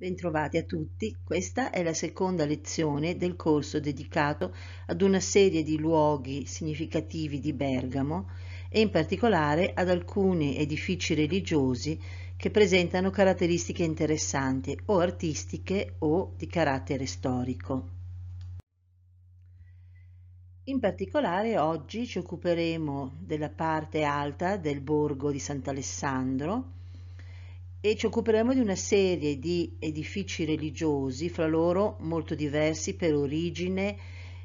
Bentrovati a tutti, questa è la seconda lezione del corso dedicato ad una serie di luoghi significativi di Bergamo e in particolare ad alcuni edifici religiosi che presentano caratteristiche interessanti o artistiche o di carattere storico. In particolare oggi ci occuperemo della parte alta del borgo di Sant'Alessandro, e ci occuperemo di una serie di edifici religiosi, fra loro molto diversi per origine,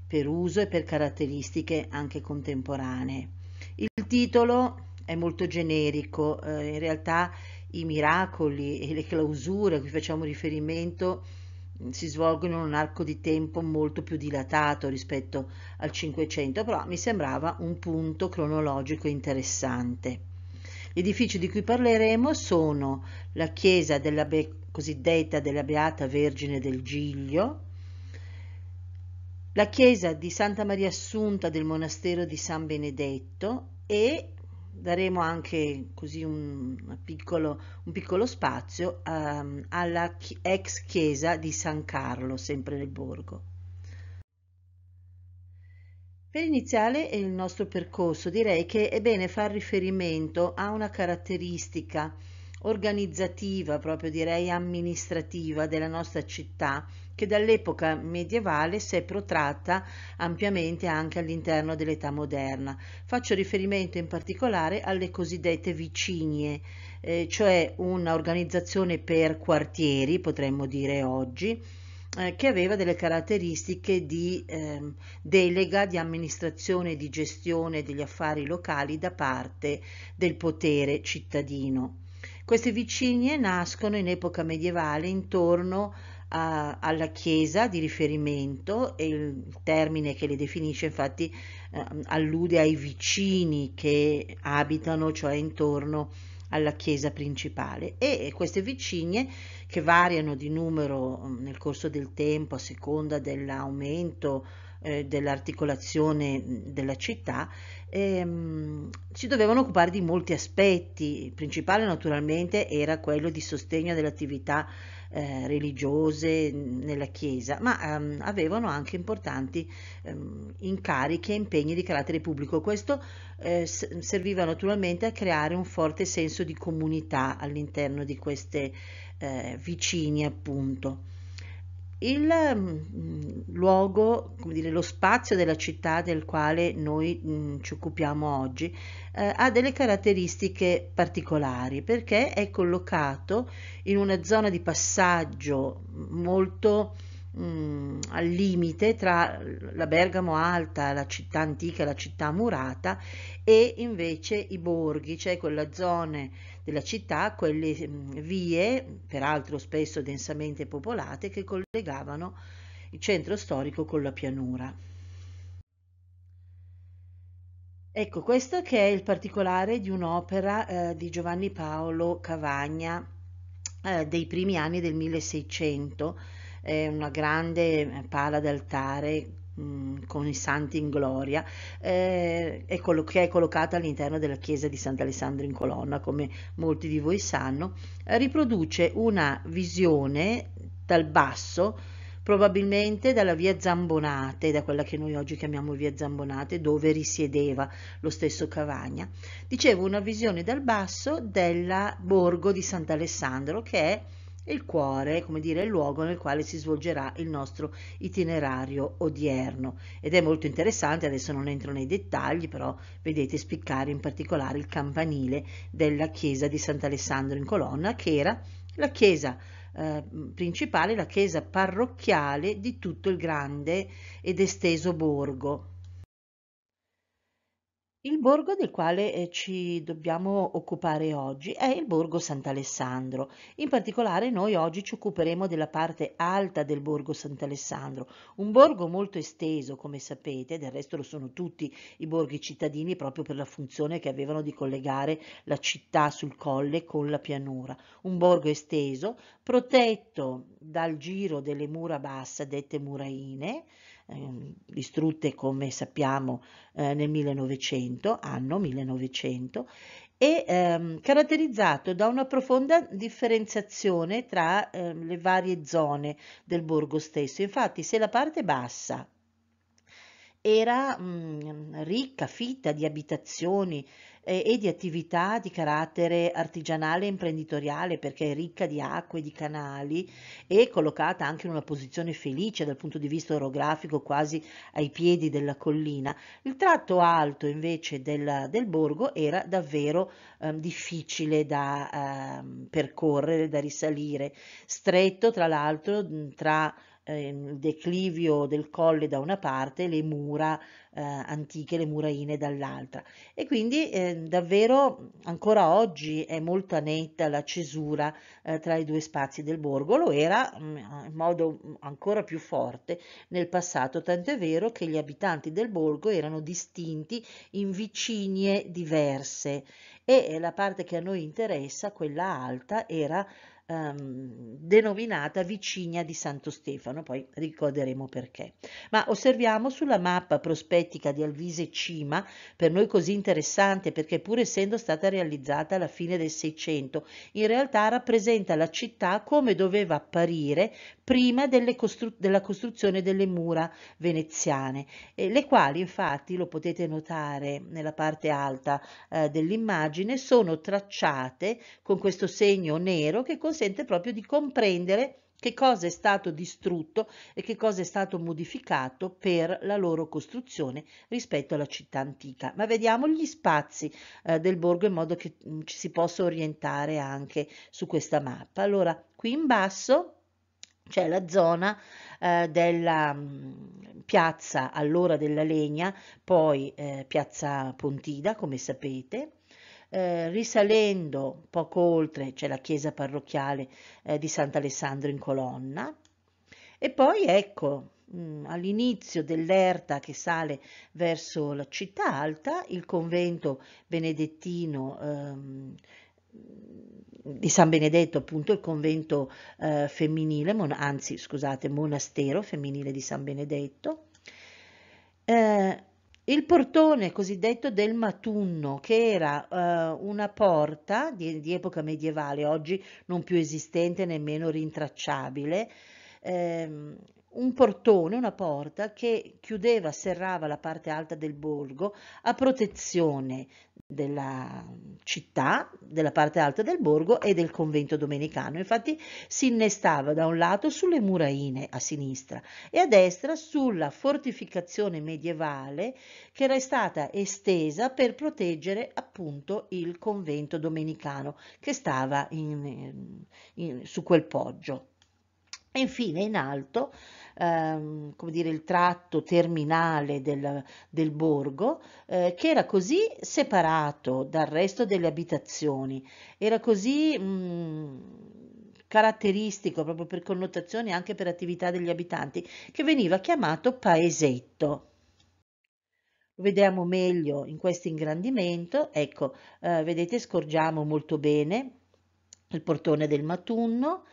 per uso e per caratteristiche anche contemporanee. Il titolo è molto generico, eh, in realtà i miracoli e le clausure a cui facciamo riferimento mm, si svolgono in un arco di tempo molto più dilatato rispetto al Cinquecento, però mi sembrava un punto cronologico interessante. Gli edifici di cui parleremo sono la chiesa della Be- cosiddetta della Beata Vergine del Giglio, la chiesa di Santa Maria Assunta del monastero di San Benedetto e daremo anche così un, piccolo, un piccolo, spazio um, alla chi- ex chiesa di San Carlo, sempre nel borgo. Per iniziare il nostro percorso direi che è bene far riferimento a una caratteristica organizzativa, proprio direi amministrativa della nostra città che dall'epoca medievale si è protratta ampiamente anche all'interno dell'età moderna. Faccio riferimento in particolare alle cosiddette vicinie, eh, cioè un'organizzazione per quartieri, potremmo dire oggi, eh, che aveva delle caratteristiche di eh, delega, di amministrazione e di gestione degli affari locali da parte del potere cittadino. Queste vicinie nascono in epoca medievale intorno a, alla chiesa di riferimento e il termine che le definisce infatti eh, allude ai vicini che abitano, cioè intorno a alla chiesa principale e queste vigilie che variano di numero mm, nel corso del tempo a seconda dell'aumento eh, dell'articolazione mm, della città, ehm, si dovevano occupare di molti aspetti. Il principale naturalmente era quello di sostegno dell'attività eh, religiose nella Chiesa, ma ehm, avevano anche importanti ehm, incarichi e impegni di carattere pubblico. Questo eh, serviva naturalmente a creare un forte senso di comunità all'interno di queste eh, vicini, appunto il mm, mm, luogo, come dire, lo spazio della città del quale noi mh, mm, ci occupiamo oggi eh, ha delle caratteristiche particolari perché è collocato in una zona di passaggio molto mh, al limite tra la Bergamo alta, la città antica, la città murata e invece i borghi, cioè quella zona della città quelle vie, peraltro spesso densamente popolate, che collegavano il centro storico con la pianura. Ecco, questo che è il particolare di un'opera eh, di Giovanni Paolo Cavagna eh, dei primi anni del 1600, eh, una grande eh, pala d'altare Mm, con i santi in gloria, eh, è collo- che è collocata all'interno della chiesa di Sant'Alessandro in Colonna, come molti di voi sanno, eh, riproduce una visione dal basso, probabilmente dalla via Zambonate, da quella che noi oggi chiamiamo via Zambonate, dove risiedeva lo stesso Cavagna. Dicevo una visione dal basso del borgo di Sant'Alessandro che è il cuore, come dire, il luogo nel quale si svolgerà il nostro itinerario odierno ed è molto interessante, adesso non entro nei dettagli, però vedete spiccare in particolare il campanile della chiesa di Sant'Alessandro in Colonna, che era la chiesa eh, principale, la chiesa parrocchiale di tutto il grande ed esteso borgo il borgo del quale eh, ci dobbiamo occupare oggi è il borgo Sant'Alessandro. In particolare noi oggi ci occuperemo della parte alta del borgo Sant'Alessandro, un borgo molto esteso come sapete, del resto lo sono tutti i borghi cittadini proprio per la funzione che avevano di collegare la città sul colle con la pianura. Un borgo esteso protetto dal giro delle mura basse dette muraine, Ehm, distrutte come sappiamo eh, nel 1900, anno 1900, e ehm, caratterizzato da una profonda differenziazione tra ehm, le varie zone del borgo stesso. Infatti se la parte bassa era mh, mm, ricca, fitta di abitazioni eh, e di attività di carattere artigianale e imprenditoriale perché è ricca di acque, di canali e collocata anche in una posizione felice dal punto di vista orografico quasi ai piedi della collina. Il tratto alto invece del, del borgo era davvero eh, difficile da eh, percorrere, da risalire, stretto tra l'altro mm, tra Ehm, il declivio del colle da una parte le mura eh, antiche, le muraine dall'altra. E quindi eh, davvero ancora oggi è molto netta la cesura eh, tra i due spazi del borgo, lo era mm, in modo mm, ancora più forte nel passato, tant'è vero che gli abitanti del borgo erano distinti in vicinie diverse e eh, la parte che a noi interessa, quella alta, era ehm, denominata Vicigna di Santo Stefano, poi ricorderemo perché. Ma osserviamo sulla mappa prospettica di Alvise Cima, per noi così interessante perché pur essendo stata realizzata alla fine del Seicento, in realtà rappresenta la città come doveva apparire prima costru- della costruzione delle mura veneziane, eh, le quali infatti, lo potete notare nella parte alta eh, dell'immagine, sono tracciate con questo segno nero che consente consente proprio di comprendere che cosa è stato distrutto e che cosa è stato modificato per la loro costruzione rispetto alla città antica. Ma vediamo gli spazi eh, del borgo in modo che mh, mm, ci si possa orientare anche su questa mappa. Allora, qui in basso c'è la zona eh, della mh, mm, piazza allora della legna, poi eh, piazza Pontida, come sapete, eh, risalendo poco oltre c'è la chiesa parrocchiale eh, di Sant'Alessandro in colonna e poi ecco mm, all'inizio dell'erta che sale verso la città alta il convento benedettino ehm, di San Benedetto, appunto il convento eh, femminile, mon- anzi scusate, monastero femminile di San Benedetto. Eh, il portone cosiddetto del Matunno, che era eh, una porta di, di, epoca medievale, oggi non più esistente nemmeno rintracciabile, ehm, un portone, una porta che chiudeva, serrava la parte alta del borgo a protezione della città, della parte alta del borgo e del convento domenicano. Infatti si innestava da un lato sulle muraine a sinistra e a destra sulla fortificazione medievale che era stata estesa per proteggere appunto il convento domenicano che stava in, in, su quel poggio. E infine in alto, ehm, come dire, il tratto terminale del, del borgo, eh, che era così separato dal resto delle abitazioni, era così mh, mm, caratteristico proprio per connotazioni e anche per attività degli abitanti, che veniva chiamato paesetto vediamo meglio in questo ingrandimento, ecco, eh, vedete scorgiamo molto bene il portone del Matunno,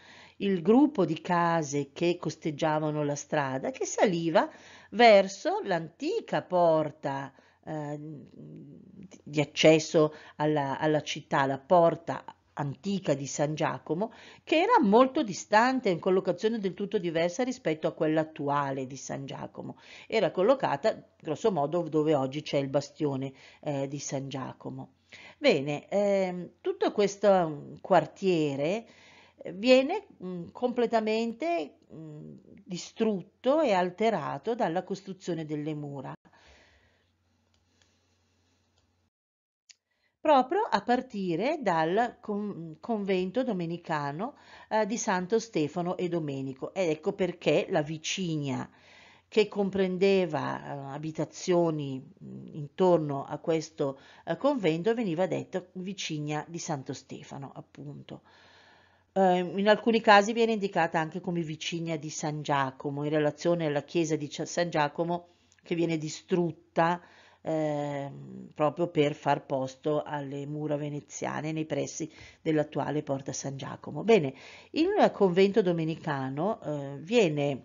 il gruppo di case che costeggiavano la strada che saliva verso l'antica porta eh, di accesso alla, alla città, la porta antica di San Giacomo, che era molto distante, in collocazione del tutto diversa rispetto a quella attuale di San Giacomo. Era collocata grosso modo dove oggi c'è il bastione eh, di San Giacomo. Bene, eh, tutto questo quartiere viene mh, mm, completamente mh, mm, distrutto e alterato dalla costruzione delle mura. proprio a partire dal convento domenicano eh, di Santo Stefano e Domenico. Ed ecco perché la vicina che comprendeva eh, abitazioni mh, mm, intorno a questo eh, convento veniva detta vicina di Santo Stefano, appunto. Eh, in alcuni casi viene indicata anche come vicina di San Giacomo, in relazione alla chiesa di San Giacomo che viene distrutta eh, proprio per far posto alle mura veneziane nei pressi dell'attuale Porta San Giacomo. Bene, il convento domenicano eh, viene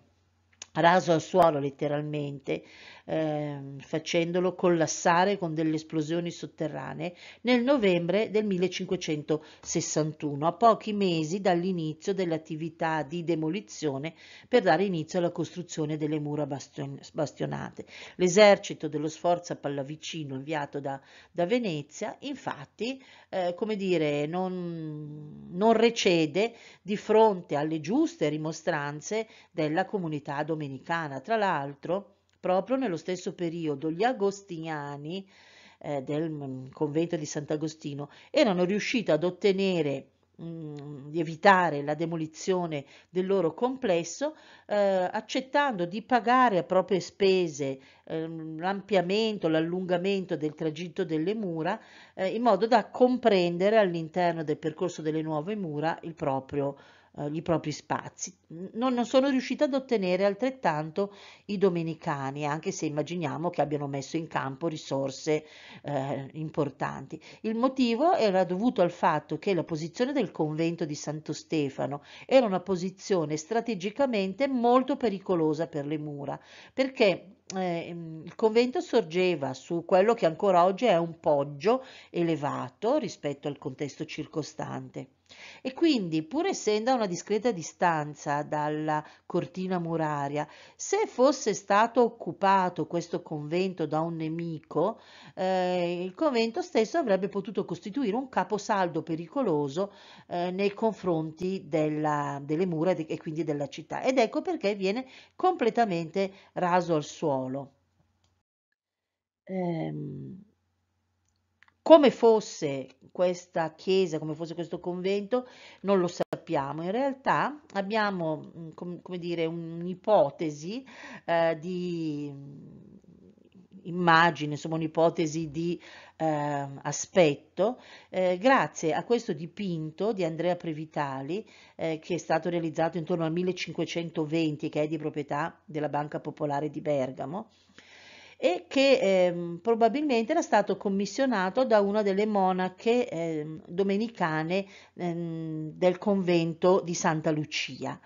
raso al suolo letteralmente, eh, facendolo collassare con delle esplosioni sotterranee nel novembre del 1561, a pochi mesi dall'inizio dell'attività di demolizione per dare inizio alla costruzione delle mura bastion- bastionate. L'esercito dello Sforza Pallavicino inviato da, da Venezia, infatti, eh, come dire, non, non recede di fronte alle giuste rimostranze della comunità domenicana. Tra l'altro, proprio nello stesso periodo, gli agostiniani eh, del mm, convento di Sant'Agostino erano riusciti ad ottenere Mm, di evitare la demolizione del loro complesso, eh, accettando di pagare a proprie spese eh, l'ampliamento, l'allungamento del tragitto delle mura, eh, in modo da comprendere all'interno del percorso delle nuove mura il proprio eh, i propri spazi. Non, non sono riuscita ad ottenere altrettanto i domenicani, anche se immaginiamo che abbiano messo in campo risorse eh, importanti. Il motivo era dovuto al fatto che la posizione del convento di Santo Stefano era una posizione strategicamente molto pericolosa per le mura, perché eh, il convento sorgeva su quello che ancora oggi è un poggio elevato rispetto al contesto circostante. E quindi, pur essendo a una discreta distanza dalla cortina muraria, se fosse stato occupato questo convento da un nemico, eh, il convento stesso avrebbe potuto costituire un caposaldo pericoloso eh, nei confronti della, delle mura e quindi della città. Ed ecco perché viene completamente raso al suolo. Ehm come fosse questa chiesa, come fosse questo convento, non lo sappiamo. In realtà abbiamo, mm, come dire, un'ipotesi eh, di mm, immagine, insomma un'ipotesi di eh, aspetto, eh, grazie a questo dipinto di Andrea Previtali eh, che è stato realizzato intorno al 1520 che è di proprietà della Banca Popolare di Bergamo e che eh, probabilmente era stato commissionato da una delle monache eh, domenicane eh, del convento di Santa Lucia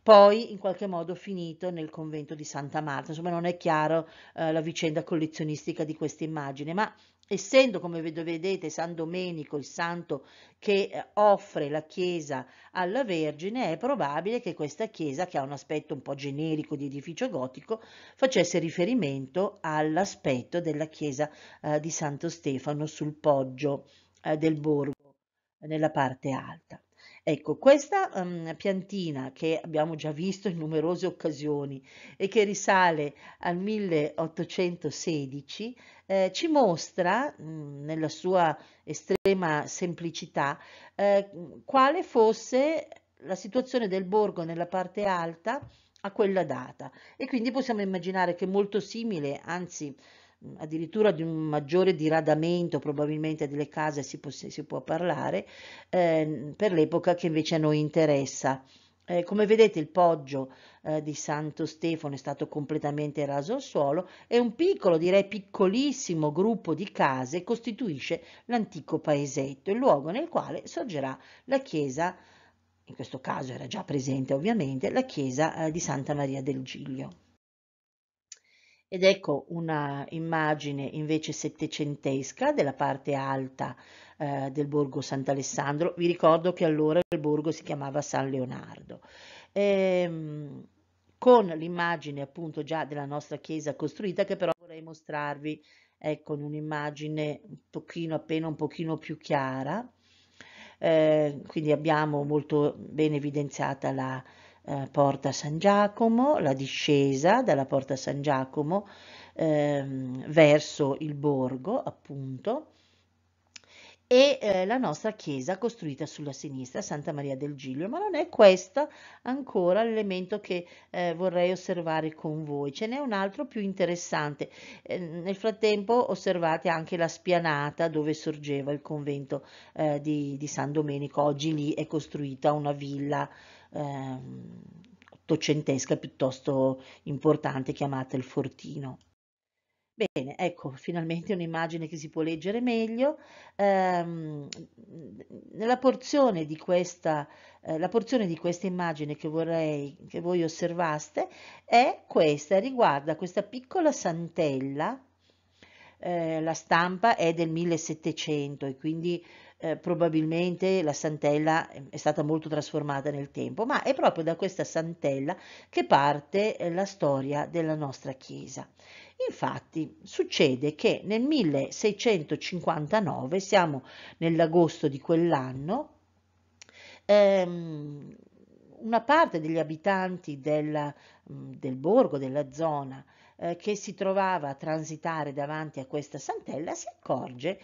poi in qualche modo finito nel convento di Santa Marta. Insomma, non è chiaro eh, la vicenda collezionistica di questa immagine, ma Essendo, come vedete, San Domenico il santo che eh, offre la chiesa alla Vergine, è probabile che questa chiesa, che ha un aspetto un po' generico di edificio gotico, facesse riferimento all'aspetto della chiesa eh, di Santo Stefano sul poggio eh, del borgo, nella parte alta. Ecco, questa um, piantina che abbiamo già visto in numerose occasioni e che risale al 1816, eh, ci mostra mh, nella sua estrema semplicità eh, quale fosse la situazione del borgo nella parte alta a quella data e quindi possiamo immaginare che molto simile, anzi Mm, addirittura di un maggiore diradamento probabilmente delle case si può, si può parlare eh, per l'epoca che invece a noi interessa. Eh, come vedete il poggio eh, di Santo Stefano è stato completamente raso al suolo e un piccolo, direi piccolissimo gruppo di case costituisce l'antico paesetto, il luogo nel quale sorgerà la chiesa, in questo caso era già presente ovviamente, la chiesa eh, di Santa Maria del Giglio. Ed ecco una immagine invece settecentesca della parte alta eh, del borgo Sant'Alessandro. Vi ricordo che allora il borgo si chiamava San Leonardo. Ehm, con l'immagine appunto già della nostra chiesa costruita che però vorrei mostrarvi ecco in un'immagine un pochino appena un pochino più chiara eh, quindi abbiamo molto ben evidenziata la, eh, Porta San Giacomo, la discesa dalla Porta San Giacomo ehm, verso il borgo, appunto, e eh, la nostra chiesa costruita sulla sinistra, Santa Maria del Giglio, ma non è questo ancora l'elemento che eh, vorrei osservare con voi, ce n'è un altro più interessante. Eh, nel frattempo osservate anche la spianata dove sorgeva il convento eh, di, di San Domenico, oggi lì è costruita una villa Ehm, ottocentesca piuttosto importante chiamata il Fortino. Bene, ecco, finalmente un'immagine che si può leggere meglio. Ehm, nella porzione di questa, eh, la porzione di questa immagine che, vorrei, che voi osservaste è questa, riguarda questa piccola santella, eh, la stampa è del 1700 e quindi eh, probabilmente la Santella ehm, è stata molto trasformata nel tempo, ma è proprio da questa Santella che parte eh, la storia della nostra Chiesa. Infatti succede che nel 1659, siamo nell'agosto di quell'anno, ehm, una parte degli abitanti della, mm, del borgo, della zona, eh, che si trovava a transitare davanti a questa Santella, si accorge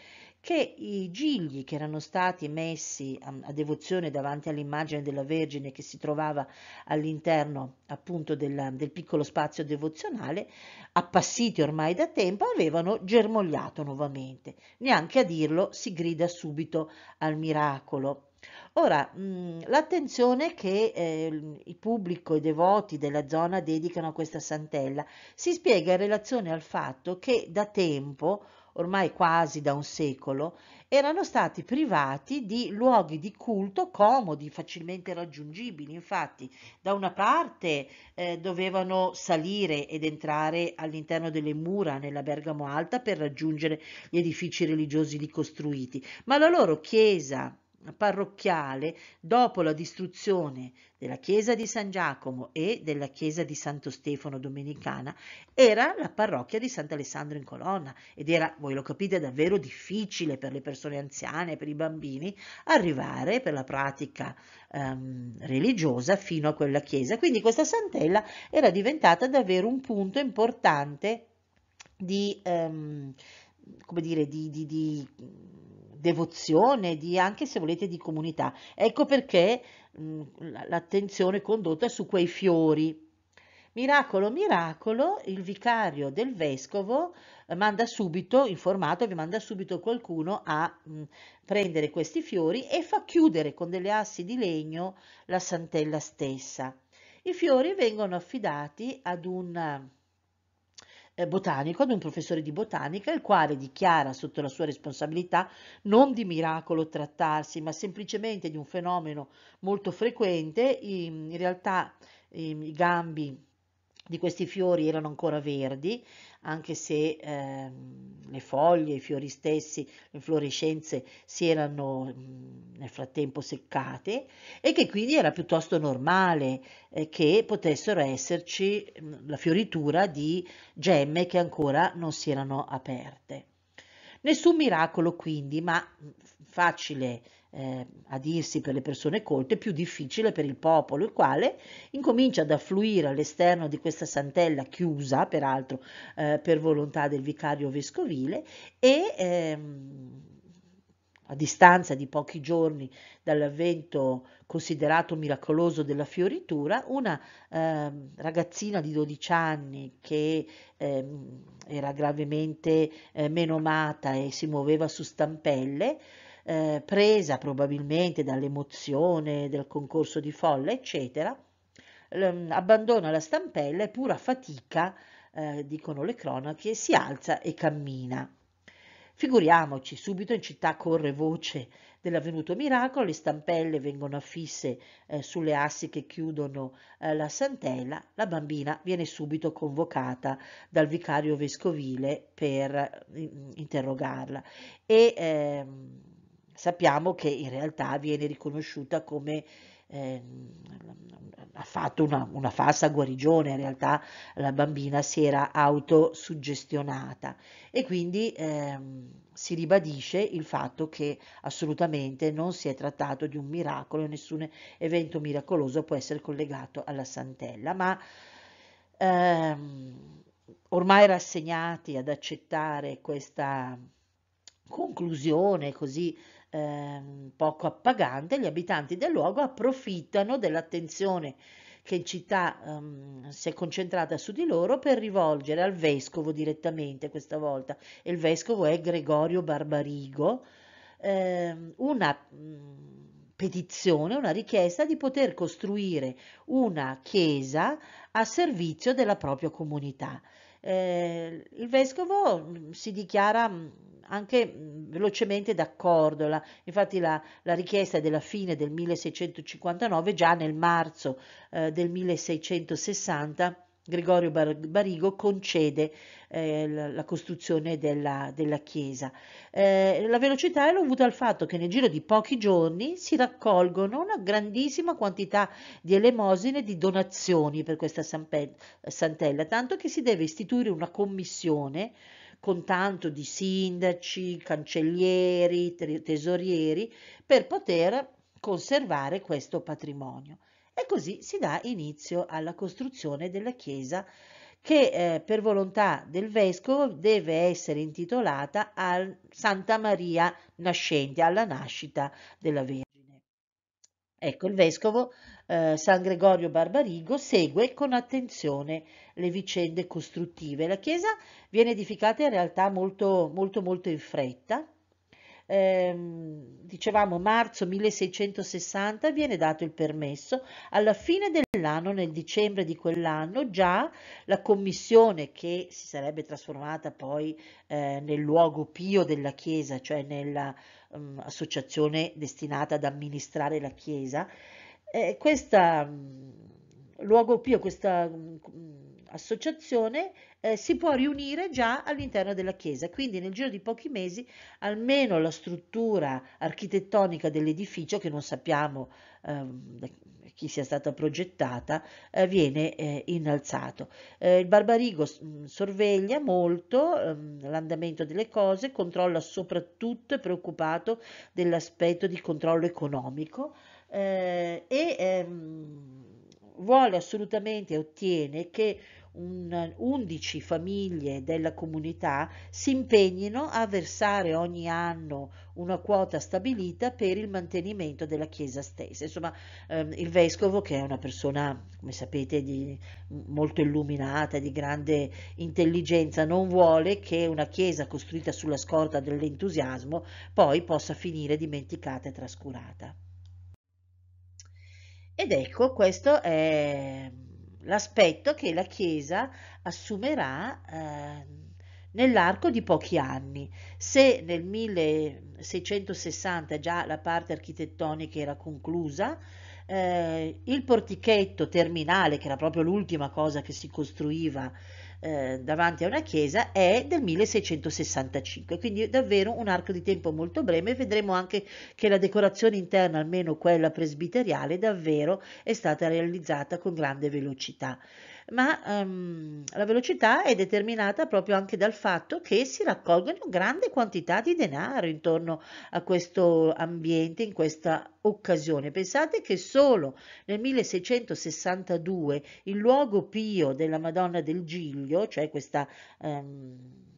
che i gigli che erano stati messi a, a devozione davanti all'immagine della Vergine che si trovava all'interno appunto del, del piccolo spazio devozionale, appassiti ormai da tempo, avevano germogliato nuovamente. Neanche a dirlo si grida subito al miracolo. Ora, mm, l'attenzione che eh, il pubblico e i devoti della zona dedicano a questa santella si spiega in relazione al fatto che da tempo ormai quasi da un secolo, erano stati privati di luoghi di culto comodi, facilmente raggiungibili. Infatti, da una parte eh, dovevano salire ed entrare all'interno delle mura nella Bergamo Alta per raggiungere gli edifici religiosi lì costruiti, ma la loro chiesa parrocchiale dopo la distruzione della chiesa di San Giacomo e della chiesa di Santo Stefano domenicana era la parrocchia di Sant'Alessandro in Colonna ed era, voi lo capite, davvero difficile per le persone anziane, per i bambini, arrivare per la pratica ehm, religiosa fino a quella chiesa. Quindi questa santella era diventata davvero un punto importante di, ehm, come dire, di, di, di devozione, di, anche se volete di comunità. Ecco perché mh, mm, l'attenzione è condotta su quei fiori. Miracolo, miracolo, il vicario del vescovo eh, manda subito, informato, vi manda subito qualcuno a mh, mm, prendere questi fiori e fa chiudere con delle assi di legno la santella stessa. I fiori vengono affidati ad un eh, botanico, ad un professore di botanica, il quale dichiara sotto la sua responsabilità non di miracolo trattarsi, ma semplicemente di un fenomeno molto frequente, in, realtà ehm, i gambi di questi fiori erano ancora verdi, anche se eh, le foglie, i fiori stessi, le fluorescenze si erano mh, mhmm, nel frattempo seccate e che quindi era piuttosto normale eh, che potessero esserci mh, mhmm, la fioritura di gemme che ancora non si erano aperte. Nessun miracolo quindi, ma mhmm, facile eh, a dirsi per le persone colte, più difficile per il popolo, il quale incomincia ad affluire all'esterno di questa santella chiusa, peraltro eh, per volontà del vicario vescovile, e ehm, a distanza di pochi giorni dall'avvento considerato miracoloso della fioritura, una eh, ragazzina di 12 anni che eh, era gravemente eh, menomata e si muoveva su stampelle, eh, presa probabilmente dall'emozione del concorso di folla, eccetera, ehm, abbandona la stampella e pur a fatica, eh, dicono le cronache, si alza e cammina. Figuriamoci, subito in città corre voce dell'avvenuto miracolo, le stampelle vengono affisse eh, sulle assi che chiudono eh, la santella, la bambina viene subito convocata dal vicario vescovile per eh, in, interrogarla e ehm, sappiamo che in realtà viene riconosciuta come eh, ha fatto una, una, falsa guarigione, in realtà la bambina si era autosuggestionata e quindi eh, si ribadisce il fatto che assolutamente non si è trattato di un miracolo, nessun evento miracoloso può essere collegato alla Santella, ma ehm, ormai rassegnati ad accettare questa conclusione così Ehm, poco appagante, gli abitanti del luogo approfittano dell'attenzione che in città um, si è concentrata su di loro per rivolgere al vescovo direttamente questa volta, e il vescovo è Gregorio Barbarigo, ehm, una mm, petizione, una richiesta di poter costruire una chiesa a servizio della propria comunità. Eh, il vescovo mm, si dichiara mm, anche velocemente d'accordo. La, infatti la, la, richiesta è della fine del 1659, già nel marzo eh, del 1660 Gregorio Barigo concede eh, la costruzione della, della chiesa. Eh, la velocità è dovuta al fatto che nel giro di pochi giorni si raccolgono una grandissima quantità di elemosine e di donazioni per questa Santella, tanto che si deve istituire una commissione con tanto di sindaci, cancellieri, tesorieri, per poter conservare questo patrimonio. E così si dà inizio alla costruzione della chiesa che eh, per volontà del vescovo deve essere intitolata a Santa Maria nascente, alla nascita della Vergine. Ecco, il vescovo eh, San Gregorio Barbarigo segue con attenzione le vicende costruttive. La chiesa viene edificata in realtà molto molto molto in fretta. Eh, dicevamo marzo 1660 viene dato il permesso alla fine dell'anno nel dicembre di quell'anno già la commissione che si sarebbe trasformata poi eh, nel luogo pio della chiesa cioè nell'associazione mm, um, destinata ad amministrare la chiesa eh, questa mm, Luogo Pio, questa mm, associazione eh, si può riunire già all'interno della chiesa, quindi nel giro di pochi mesi almeno la struttura architettonica dell'edificio, che non sappiamo eh, chi sia stata progettata, eh, viene eh, innalzato. Eh, il Barbarigo mm, sorveglia molto ehm, l'andamento delle cose, controlla soprattutto, è preoccupato dell'aspetto di controllo economico, eh, e ehm, vuole assolutamente ottiene che un, 11 famiglie della comunità si impegnino a versare ogni anno una quota stabilita per il mantenimento della chiesa stessa. Insomma, ehm, il vescovo, che è una persona, come sapete, di, molto illuminata, di grande intelligenza, non vuole che una chiesa costruita sulla scorta dell'entusiasmo poi possa finire dimenticata e trascurata. Ed ecco, questo è l'aspetto che la Chiesa assumerà eh, nell'arco di pochi anni. Se nel 1660 già la parte architettonica era conclusa, eh, il portichetto terminale, che era proprio l'ultima cosa che si costruiva, eh, davanti a una chiesa è del 1665, quindi davvero un arco di tempo molto breve. Vedremo anche che la decorazione interna, almeno quella presbiteriale, davvero è stata realizzata con grande velocità ma um, la velocità è determinata proprio anche dal fatto che si raccolgono grandi quantità di denaro intorno a questo ambiente, in questa occasione. Pensate che solo nel 1662 il luogo pio della Madonna del Giglio, cioè questa... Um,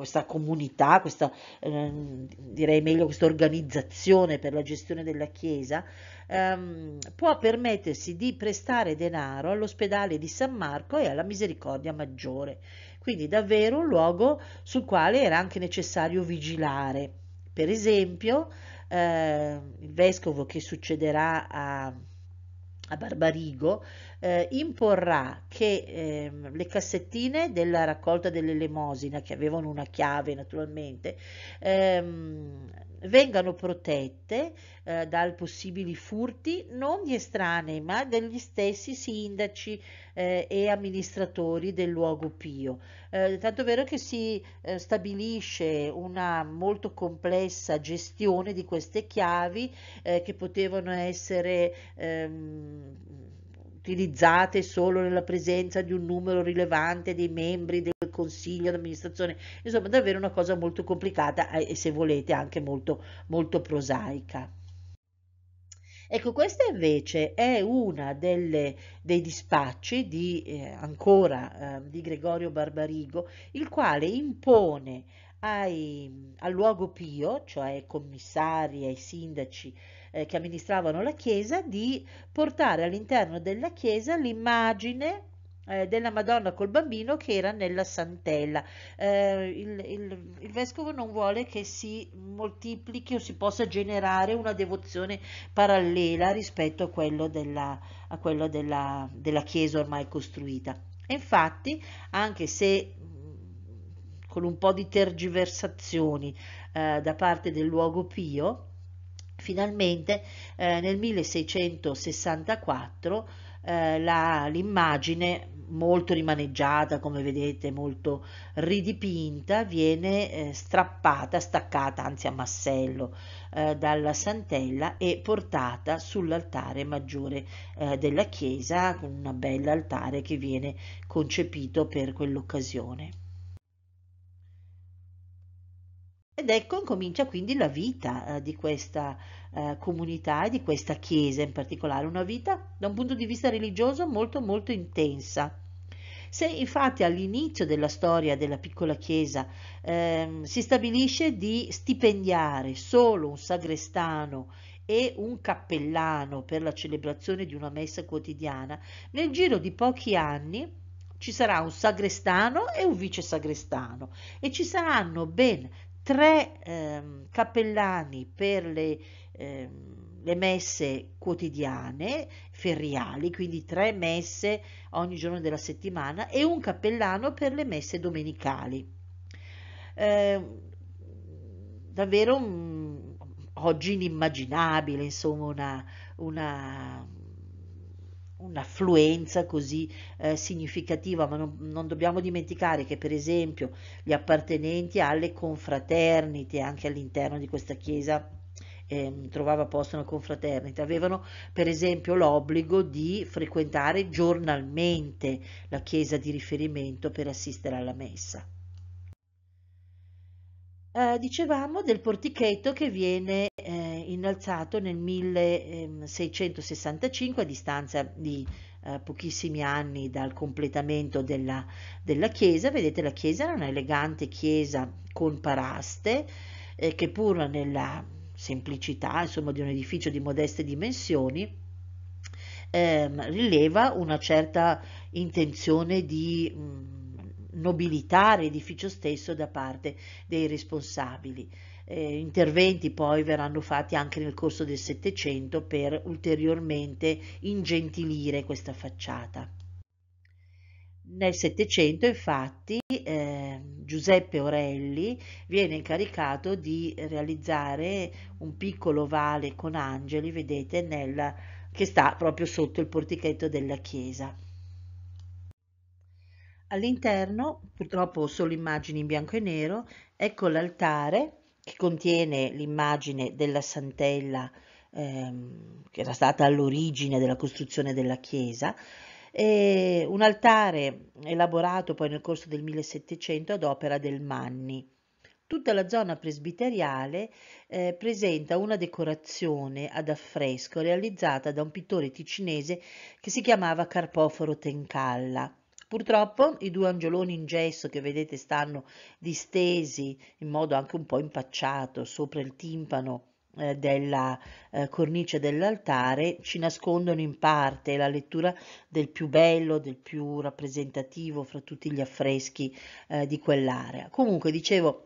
questa comunità, questa eh, direi meglio questa organizzazione per la gestione della Chiesa, ehm, può permettersi di prestare denaro all'ospedale di San Marco e alla Misericordia Maggiore. Quindi davvero un luogo sul quale era anche necessario vigilare. Per esempio, eh, il vescovo che succederà a a Barbarigo eh, imporrà che eh, le cassettine della raccolta dell'elemosina, che avevano una chiave naturalmente, ehm, vengano protette eh, dai possibili furti non di estranei ma degli stessi sindaci eh, e amministratori del luogo pio. Eh, tanto vero che si eh, stabilisce una molto complessa gestione di queste chiavi eh, che potevano essere ehm, utilizzate solo nella presenza di un numero rilevante dei membri del consiglio d'amministrazione, insomma davvero una cosa molto complicata eh, e se volete anche molto, molto prosaica. Ecco, questa invece è una delle, dei dispacci di, eh, ancora eh, di Gregorio Barbarigo, il quale impone ai, al luogo pio, cioè ai commissari, ai sindaci eh, che amministravano la chiesa di portare all'interno della chiesa l'immagine eh, della Madonna col bambino che era nella santella. Eh, il, il, il, vescovo non vuole che si moltiplichi o si possa generare una devozione parallela rispetto a quello della, a quello della, della chiesa ormai costruita. E infatti, anche se mm, con un po' di tergiversazioni eh, da parte del luogo pio, Finalmente eh, nel 1664 eh, l'immagine molto rimaneggiata, come vedete, molto ridipinta, viene eh, strappata, staccata, anzi a massello, eh, dalla santella e portata sull'altare maggiore eh, della chiesa, con un bel altare che viene concepito per quell'occasione. Ed ecco incomincia quindi la vita eh, di questa eh, comunità e di questa chiesa in particolare, una vita da un punto di vista religioso molto molto intensa. Se infatti all'inizio della storia della piccola chiesa eh, si stabilisce di stipendiare solo un sagrestano e un cappellano per la celebrazione di una messa quotidiana, nel giro di pochi anni ci sarà un sagrestano e un vice sagrestano e ci saranno ben tre ehm, cappellani per le, ehm, le, messe quotidiane feriali, quindi tre messe ogni giorno della settimana e un cappellano per le messe domenicali. Eh, davvero un, mm, oggi inimmaginabile, insomma, una, una un'affluenza così eh, significativa, ma non, non, dobbiamo dimenticare che per esempio gli appartenenti alle confraternite, anche all'interno di questa chiesa eh, trovava posto una confraternita, avevano per esempio l'obbligo di frequentare giornalmente la chiesa di riferimento per assistere alla messa. Eh, dicevamo del portichetto che viene eh, innalzato nel 1665 ehm, a distanza di eh, pochissimi anni dal completamento della, della, chiesa. Vedete la chiesa è un'elegante chiesa con paraste eh, che pur nella semplicità insomma, di un edificio di modeste dimensioni ehm, rileva una certa intenzione di... Mh, mm, nobilitare l'edificio stesso da parte dei responsabili. Eh, interventi poi verranno fatti anche nel corso del Settecento per ulteriormente ingentilire questa facciata. Nel Settecento infatti eh, Giuseppe Orelli viene incaricato di realizzare un piccolo ovale con angeli, vedete, nella, che sta proprio sotto il portichetto della chiesa. All'interno, purtroppo solo immagini in bianco e nero, ecco l'altare che contiene l'immagine della Santella ehm, che era stata all'origine della costruzione della chiesa, e un altare elaborato poi nel corso del 1700 ad opera del Manni. Tutta la zona presbiteriale eh, presenta una decorazione ad affresco realizzata da un pittore ticinese che si chiamava Carpoforo Tencalla. Purtroppo i due angioloni in gesso che vedete stanno distesi in modo anche un po' impacciato sopra il timpano eh, della eh, cornice dell'altare ci nascondono in parte la lettura del più bello, del più rappresentativo fra tutti gli affreschi eh, di quell'area. Comunque dicevo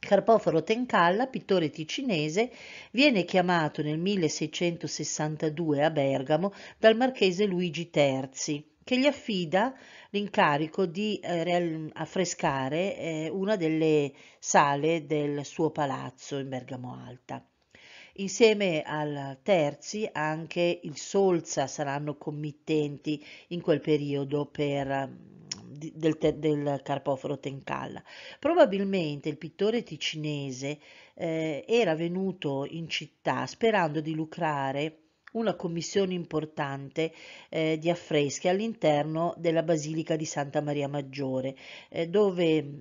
Carpoforo Tencalla, pittore ticinese, viene chiamato nel 1662 a Bergamo dal marchese Luigi Terzi che gli affida l'incarico di eh, affrescare eh, una delle sale del suo palazzo in Bergamo Alta. Insieme al Terzi anche il Solza saranno committenti in quel periodo per, mm, del, del Carpoforo Tencalla. Probabilmente il pittore ticinese eh, era venuto in città sperando di lucrare una commissione importante eh, di affreschi all'interno della Basilica di Santa Maria Maggiore, eh, dove eh,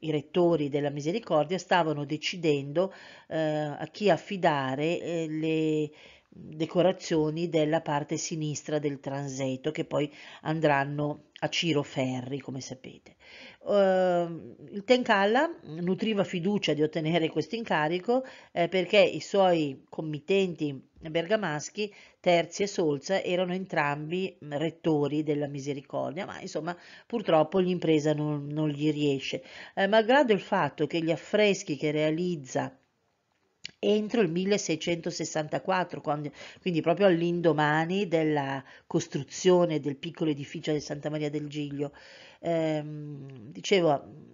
i rettori della Misericordia stavano decidendo eh, a chi affidare eh, le decorazioni della parte sinistra del transetto che poi andranno a Ciro Ferri, come sapete. Uh, il Tencalla nutriva fiducia di ottenere questo incarico eh, perché i suoi committenti bergamaschi, Terzi e Solza, erano entrambi mm, rettori della misericordia, ma insomma purtroppo l'impresa non, non gli riesce. Eh, malgrado il fatto che gli affreschi che realizza entro il 1664, quando, quindi proprio all'indomani della costruzione del piccolo edificio di Santa Maria del Giglio. Ehm, dicevo,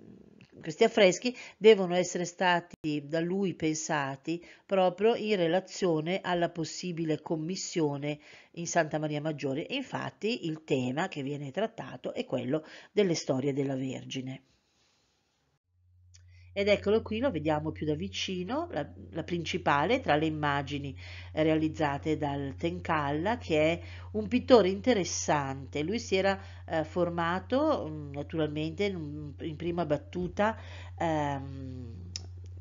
questi affreschi devono essere stati da lui pensati proprio in relazione alla possibile commissione in Santa Maria Maggiore. Infatti il tema che viene trattato è quello delle storie della Vergine. Ed eccolo qui, lo vediamo più da vicino, la, la principale tra le immagini eh, realizzate dal Tencalla, che è un pittore interessante. Lui si era eh, formato mm, naturalmente in, in prima battuta. Ehm,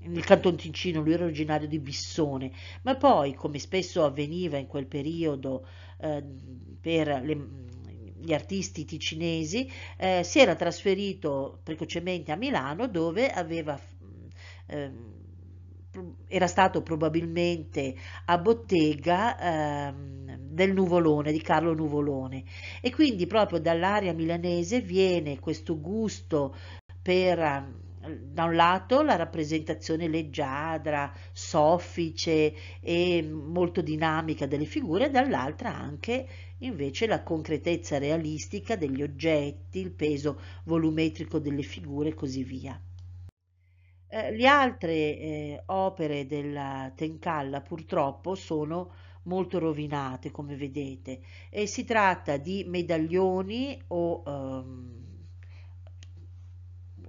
nel Canton Ticino, lui era originario di Bissone, ma poi, come spesso avveniva in quel periodo eh, per le, gli artisti ticinesi, eh, si era trasferito precocemente a Milano dove aveva, eh, era stato probabilmente a bottega eh, del Nuvolone, di Carlo Nuvolone e quindi proprio dall'area milanese viene questo gusto per da un lato la rappresentazione leggiadra, soffice e molto dinamica delle figure, dall'altra anche Invece la concretezza realistica degli oggetti, il peso volumetrico delle figure e così via. Eh, le altre eh, opere della Tencalla purtroppo sono molto rovinate come vedete e si tratta di medaglioni o ehm,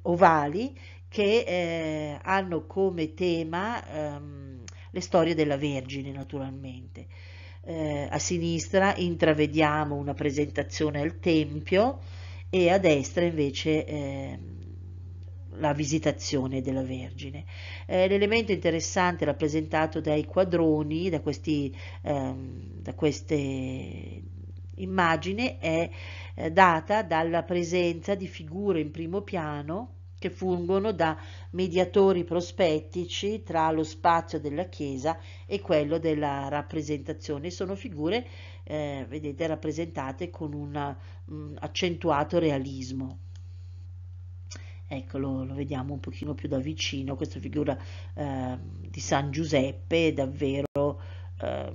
ovali che eh, hanno come tema ehm, le storie della Vergine naturalmente eh, a sinistra intravediamo una presentazione al Tempio e a destra invece eh, la visitazione della Vergine. Eh, l'elemento interessante rappresentato dai quadroni, da, questi, ehm, da queste immagini, è eh, data dalla presenza di figure in primo piano che fungono da mediatori prospettici tra lo spazio della Chiesa e quello della rappresentazione. Sono figure, eh, vedete, rappresentate con un mm, accentuato realismo. Eccolo, lo vediamo un pochino più da vicino, questa figura eh, di San Giuseppe è davvero eh,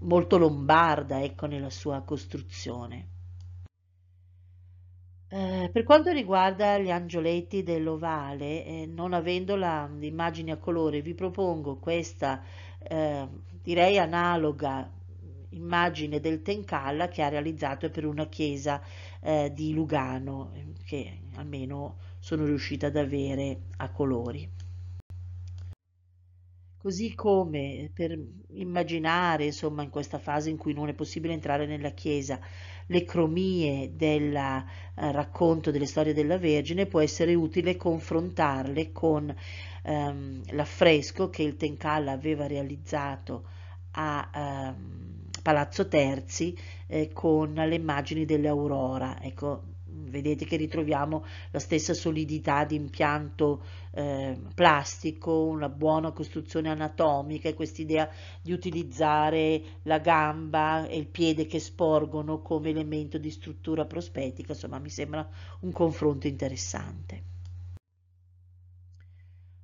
molto lombarda ecco, nella sua costruzione. Eh, per quanto riguarda gli angioletti dell'ovale, eh, non avendo l'immagine a colore, vi propongo questa eh, direi analoga immagine del Tencalla che ha realizzato per una chiesa eh, di Lugano, eh, che almeno sono riuscita ad avere a colori. Così come per immaginare, insomma, in questa fase in cui non è possibile entrare nella chiesa, le cromie del eh, racconto delle storie della Vergine, può essere utile confrontarle con ehm, l'affresco che il Tencalla aveva realizzato a ehm, Palazzo Terzi eh, con le immagini dell'aurora. Ecco, vedete che ritroviamo la stessa solidità di impianto eh, plastico, una buona costruzione anatomica e questa idea di utilizzare la gamba e il piede che sporgono come elemento di struttura prospetica, insomma mi sembra un confronto interessante.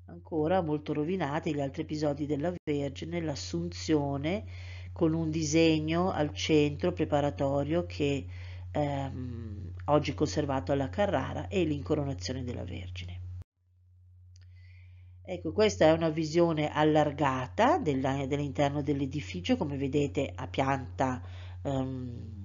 Ancora molto rovinati gli altri episodi della Vergine, l'assunzione con un disegno al centro preparatorio che ehm, oggi conservato alla Carrara, e l'incoronazione della Vergine. Ecco, questa è una visione allargata dell'interno dell'edificio, come vedete a pianta um,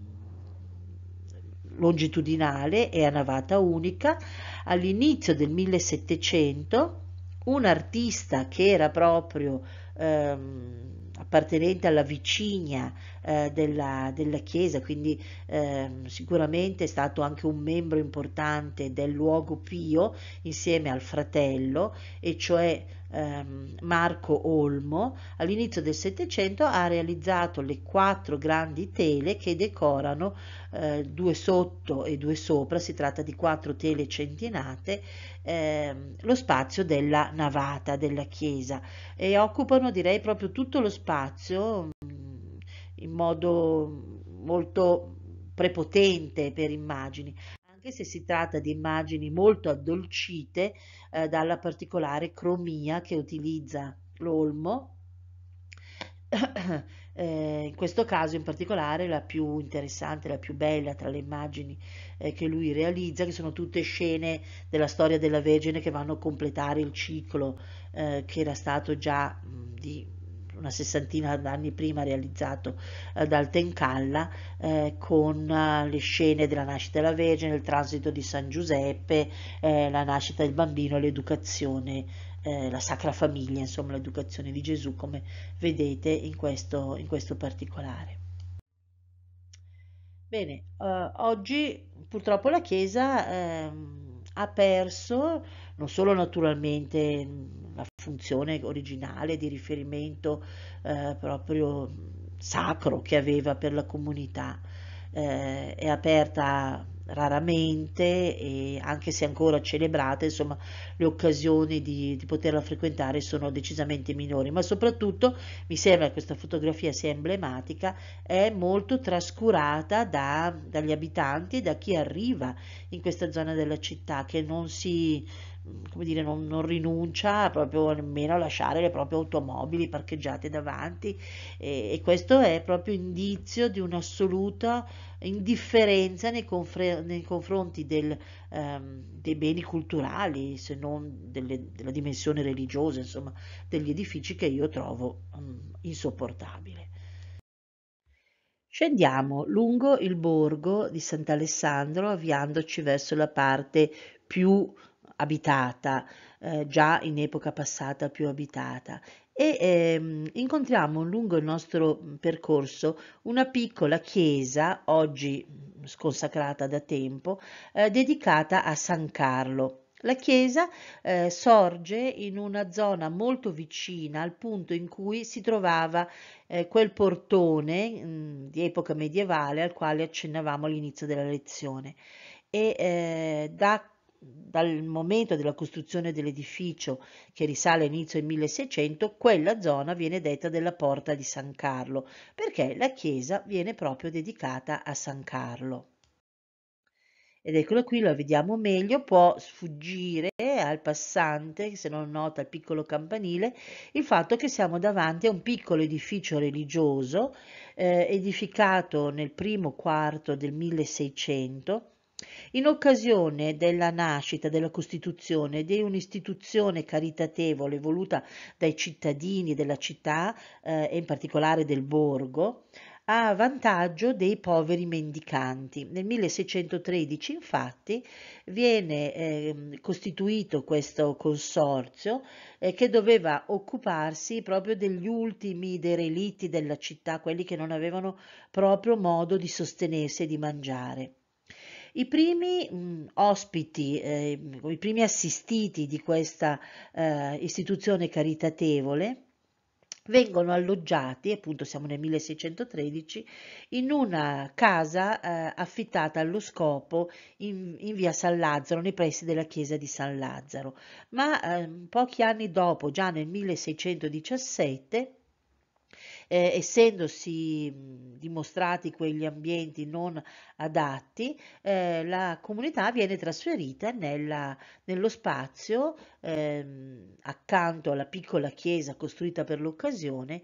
longitudinale e a navata unica. All'inizio del 1700 un artista che era proprio um, appartenente alla vicina eh, della, della, chiesa, quindi eh, sicuramente è stato anche un membro importante del luogo pio insieme al fratello, e cioè Ehm, Marco Olmo, all'inizio del Settecento ha realizzato le quattro grandi tele che decorano eh, due sotto e due sopra, si tratta di quattro tele centinate, ehm, lo spazio della navata della chiesa e occupano direi proprio tutto lo spazio mm, in modo molto prepotente per immagini anche se si tratta di immagini molto addolcite eh, dalla particolare cromia che utilizza l'olmo, eh, in questo caso in particolare la più interessante, la più bella tra le immagini eh, che lui realizza, che sono tutte scene della storia della Vergine che vanno a completare il ciclo eh, che era stato già di una sessantina d'anni prima realizzato eh, dal Tencalla eh, con eh, le scene della nascita della Vergine, il transito di San Giuseppe, eh, la nascita del bambino, l'educazione, eh, la Sacra Famiglia, insomma l'educazione di Gesù come vedete in questo, in questo particolare. Bene, oggi purtroppo la Chiesa ehm, ha perso non solo naturalmente mm, la, funzione originale di riferimento eh, proprio sacro che aveva per la comunità. Eh, è aperta raramente e anche se ancora celebrata, insomma, le occasioni di, di, poterla frequentare sono decisamente minori, ma soprattutto mi sembra che questa fotografia sia emblematica, è molto trascurata da, dagli abitanti, da chi arriva in questa zona della città, che non si come dire, non, non rinuncia proprio nemmeno a lasciare le proprie automobili parcheggiate davanti e, e questo è proprio indizio di un'assoluta indifferenza nei, confre- nei confronti del, ehm, dei beni culturali, se non delle, della dimensione religiosa, insomma, degli edifici che io trovo mh, mm, insopportabile. Scendiamo lungo il borgo di Sant'Alessandro avviandoci verso la parte più abitata, eh, già in epoca passata più abitata. E eh, incontriamo lungo il nostro mm, percorso una piccola chiesa, oggi mm, sconsacrata da tempo, eh, dedicata a San Carlo. La chiesa eh, sorge in una zona molto vicina al punto in cui si trovava eh, quel portone mh, mm, di epoca medievale al quale accennavamo all'inizio della lezione e eh, da dal momento della costruzione dell'edificio che risale all'inizio del 1600, quella zona viene detta della Porta di San Carlo, perché la chiesa viene proprio dedicata a San Carlo. Ed eccola qui, la vediamo meglio, può sfuggire al passante, se non nota il piccolo campanile, il fatto che siamo davanti a un piccolo edificio religioso eh, edificato nel primo quarto del 1600 in occasione della nascita, della costituzione di un'istituzione caritatevole voluta dai cittadini della città eh, e in particolare del borgo, a vantaggio dei poveri mendicanti. Nel 1613 infatti viene eh, costituito questo consorzio eh, che doveva occuparsi proprio degli ultimi derelitti della città, quelli che non avevano proprio modo di sostenersi e di mangiare. I primi mh, ospiti, eh, i primi assistiti di questa eh, istituzione caritatevole vengono alloggiati, appunto siamo nel 1613, in una casa eh, affittata allo scopo in, in, via San Lazzaro, nei pressi della chiesa di San Lazzaro. Ma eh, pochi anni dopo, già nel 1617, eh, essendosi dimostrati quegli ambienti non adatti, eh, la comunità viene trasferita nella, nello spazio ehm, accanto alla piccola chiesa costruita per l'occasione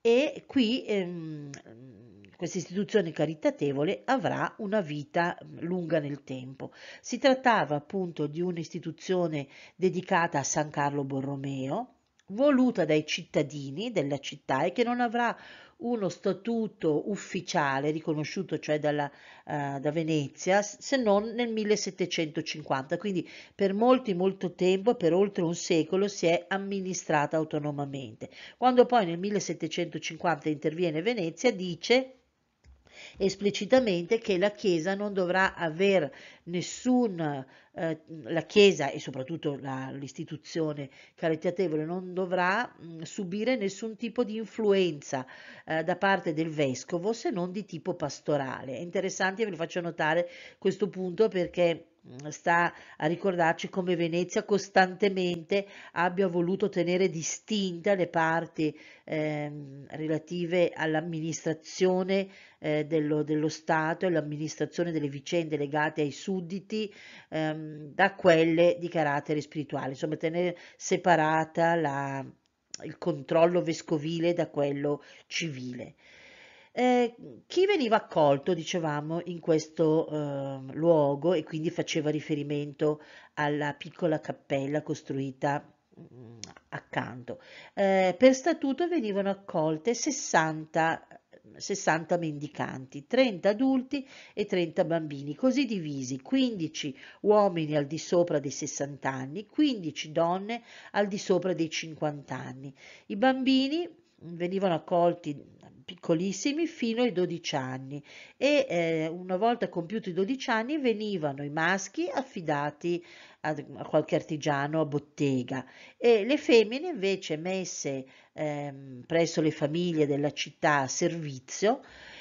e qui ehm, questa istituzione caritatevole avrà una vita lunga nel tempo. Si trattava appunto di un'istituzione dedicata a San Carlo Borromeo, voluta dai cittadini della città e che non avrà uno statuto ufficiale riconosciuto cioè dalla, uh, da Venezia se non nel 1750 quindi per molti molto tempo per oltre un secolo si è amministrata autonomamente quando poi nel 1750 interviene Venezia dice esplicitamente che la Chiesa non dovrà avere nessun eh, la Chiesa e soprattutto la, l'istituzione caritatevole non dovrà mh, subire nessun tipo di influenza eh, da parte del vescovo se non di tipo pastorale. È interessante, ve lo faccio notare questo punto perché sta a ricordarci come Venezia costantemente abbia voluto tenere distinte le parti eh, relative all'amministrazione eh, dello, dello, Stato e all'amministrazione delle vicende legate ai sudditi, ehm, Ehm, da quelle di carattere spirituale, insomma tenere separata la, il controllo vescovile da quello civile. Eh, chi veniva accolto, dicevamo, in questo eh, luogo e quindi faceva riferimento alla piccola cappella costruita mh, mm, accanto. Eh, per statuto venivano accolte 60 60 mendicanti, 30 adulti e 30 bambini, così divisi 15 uomini al di sopra dei 60 anni, 15 donne al di sopra dei 50 anni. I bambini venivano accolti piccolissimi fino ai 12 anni e eh, una volta compiuti i 12 anni venivano i maschi affidati a, a qualche artigiano a bottega e le femmine invece messe ehm, presso le famiglie della città a servizio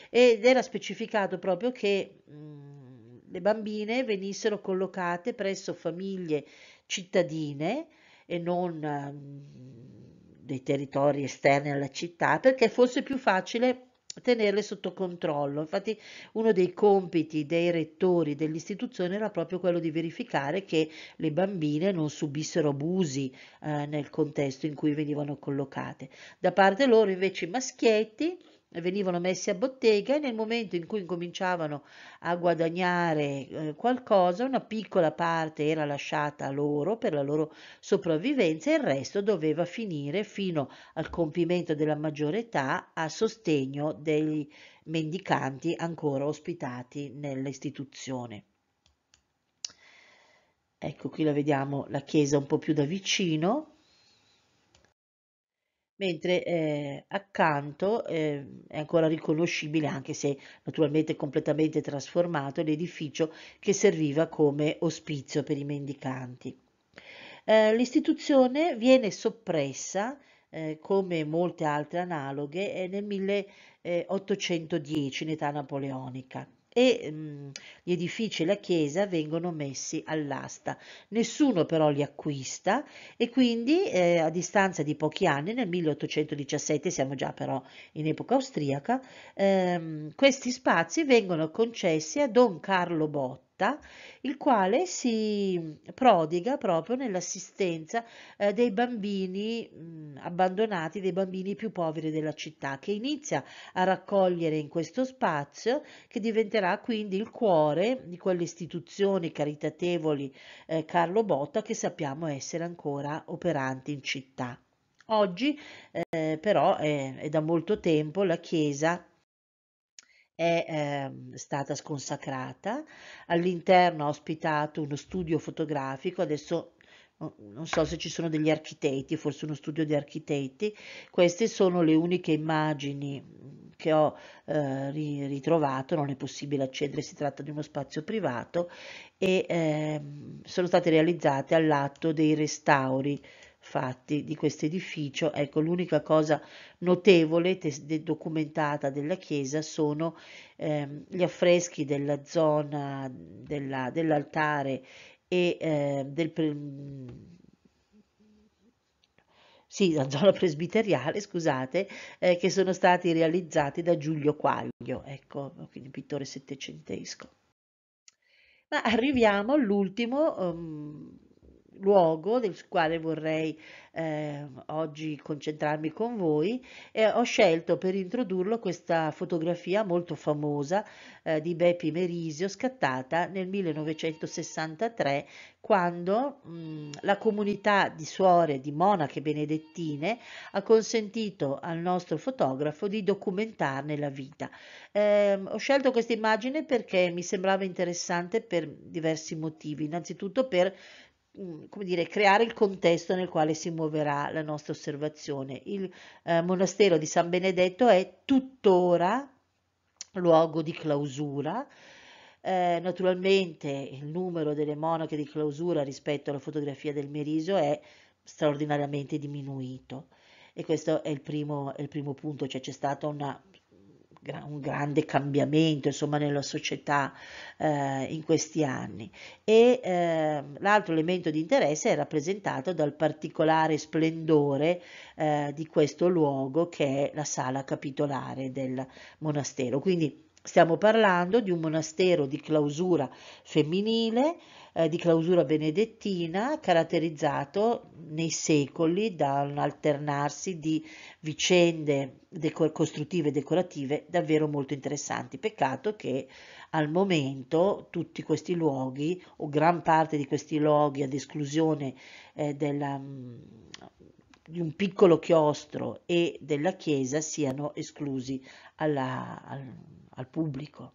ed era specificato proprio che mh, mm, le bambine venissero collocate presso famiglie cittadine e non mh, mm, dei territori esterni alla città perché fosse più facile tenerle sotto controllo. Infatti uno dei compiti dei rettori dell'istituzione era proprio quello di verificare che le bambine non subissero abusi eh, nel contesto in cui venivano collocate. Da parte loro invece i maschietti venivano messi a bottega e nel momento in cui incominciavano a guadagnare eh, qualcosa una piccola parte era lasciata a loro per la loro sopravvivenza e il resto doveva finire fino al compimento della maggiore età a sostegno dei mendicanti ancora ospitati nell'istituzione. Ecco qui la vediamo la chiesa un po' più da vicino mentre eh, accanto eh, è ancora riconoscibile, anche se naturalmente completamente trasformato, l'edificio che serviva come ospizio per i mendicanti. Eh, l'istituzione viene soppressa, eh, come molte altre analoghe, eh, nel 1810 eh, in età napoleonica e mh, gli edifici e la chiesa vengono messi all'asta. Nessuno però li acquista e quindi eh, a distanza di pochi anni, nel 1817, siamo già però in epoca austriaca, ehm, questi spazi vengono concessi a Don Carlo Botto Matta, il quale si prodiga proprio nell'assistenza eh, dei bambini mh, mm, abbandonati, dei bambini più poveri della città, che inizia a raccogliere in questo spazio, che diventerà quindi il cuore di quelle istituzioni caritatevoli eh, Carlo Botta che sappiamo essere ancora operanti in città. Oggi eh, però è, è da molto tempo la Chiesa è ehm, stata sconsacrata, all'interno ha ospitato uno studio fotografico, adesso non so se ci sono degli architetti, forse uno studio di architetti, queste sono le uniche immagini che ho eh, ritrovato, non è possibile accedere, si tratta di uno spazio privato e eh, sono state realizzate all'atto dei restauri fatti di questo edificio, ecco l'unica cosa notevole documentata della chiesa sono ehm, gli affreschi della zona della, dell'altare e eh, del pre- sì, la zona presbiteriale, scusate, eh, che sono stati realizzati da Giulio Quaglio, ecco, quindi pittore settecentesco. Ma arriviamo all'ultimo um, luogo del quale vorrei eh, oggi concentrarmi con voi e ho scelto per introdurlo questa fotografia molto famosa eh, di Beppi Merisio scattata nel 1963 quando mh, mm, la comunità di suore di monache benedettine ha consentito al nostro fotografo di documentarne la vita. Eh, ho scelto questa immagine perché mi sembrava interessante per diversi motivi, innanzitutto per come dire, creare il contesto nel quale si muoverà la nostra osservazione. Il eh, monastero di San Benedetto è tuttora luogo di clausura. Eh, naturalmente il numero delle monache di clausura rispetto alla fotografia del Meriso è straordinariamente diminuito e questo è il primo, è il primo punto, cioè c'è stata una un grande cambiamento insomma, nella società eh, in questi anni e eh, l'altro elemento di interesse è rappresentato dal particolare splendore eh, di questo luogo che è la sala capitolare del monastero. Quindi Stiamo parlando di un monastero di clausura femminile, eh, di clausura benedettina, caratterizzato nei secoli da un alternarsi di vicende decor- costruttive e decorative davvero molto interessanti. Peccato che al momento tutti questi luoghi, o gran parte di questi luoghi, ad esclusione eh, della, mm, di un piccolo chiostro e della chiesa, siano esclusi alla, al, al pubblico.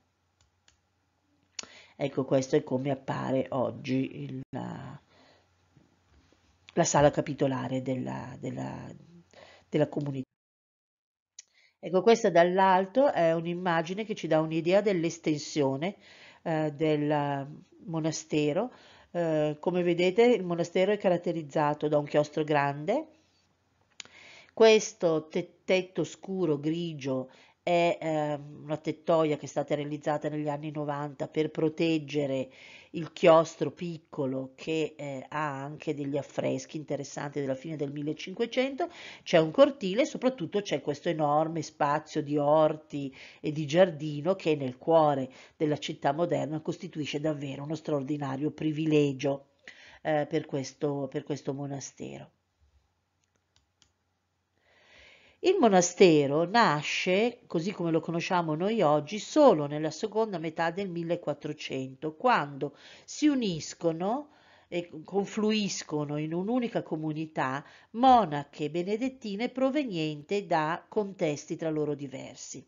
Ecco, questo è come appare oggi il, la, la, sala capitolare della, della, della comunità. Ecco, questa dall'alto è un'immagine che ci dà un'idea dell'estensione eh, del monastero. Eh, come vedete il monastero è caratterizzato da un chiostro grande, questo tetto scuro grigio è eh, una tettoia che è stata realizzata negli anni 90 per proteggere il chiostro piccolo che eh, ha anche degli affreschi interessanti della fine del 1500, c'è un cortile e soprattutto c'è questo enorme spazio di orti e di giardino che nel cuore della città moderna costituisce davvero uno straordinario privilegio eh, per, questo, per questo monastero. Il monastero nasce, così come lo conosciamo noi oggi, solo nella seconda metà del 1400, quando si uniscono e confluiscono in un'unica comunità monache benedettine provenienti da contesti tra loro diversi.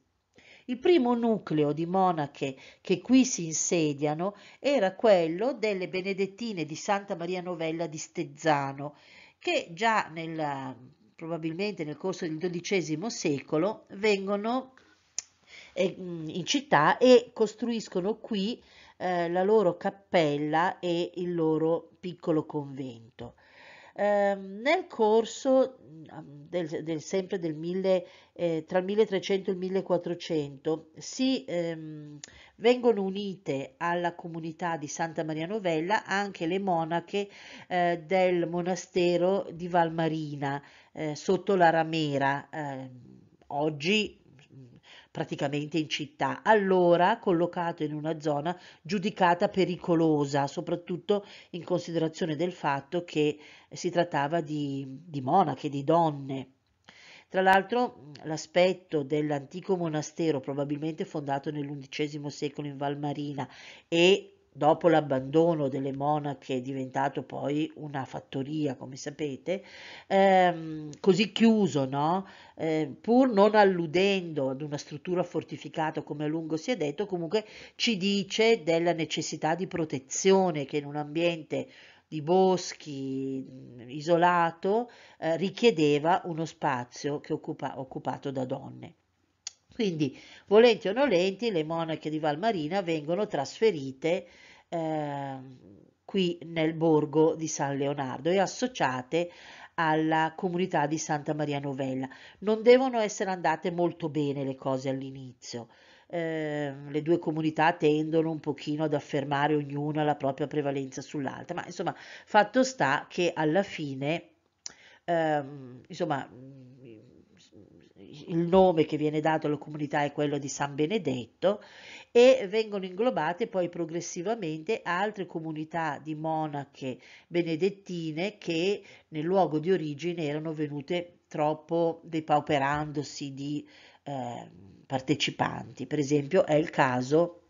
Il primo nucleo di monache che qui si insediano era quello delle benedettine di Santa Maria Novella di Stezzano, che già nel probabilmente nel corso del XII secolo, vengono eh, in città e costruiscono qui eh, la loro cappella e il loro piccolo convento. Eh, nel corso del, del, sempre del mille, eh, tra il 1300 e il 1400 si ehm, Vengono unite alla comunità di Santa Maria Novella anche le monache eh, del monastero di Valmarina eh, sotto la Ramera, eh, oggi mm, praticamente in città, allora collocato in una zona giudicata pericolosa, soprattutto in considerazione del fatto che si trattava di, di monache, di donne. Tra l'altro l'aspetto dell'antico monastero, probabilmente fondato nell'undicesimo secolo in Valmarina e dopo l'abbandono delle monache è diventato poi una fattoria, come sapete, ehm, così chiuso, no? eh, pur non alludendo ad una struttura fortificata come a lungo si è detto, comunque ci dice della necessità di protezione che in un ambiente di boschi, mm, isolato, eh, richiedeva uno spazio che occupa, occupato da donne. Quindi, volenti o nolenti, le monache di Valmarina vengono trasferite eh, qui nel borgo di San Leonardo e associate alla comunità di Santa Maria Novella. Non devono essere andate molto bene le cose all'inizio, Ehm, le due comunità tendono un pochino ad affermare ognuna la propria prevalenza sull'altra, ma insomma fatto sta che alla fine, ehm, insomma, il nome che viene dato alla comunità è quello di San Benedetto e vengono inglobate poi progressivamente altre comunità di monache benedettine che nel luogo di origine erano venute troppo depauperandosi di... Eh, partecipanti. Per esempio è il caso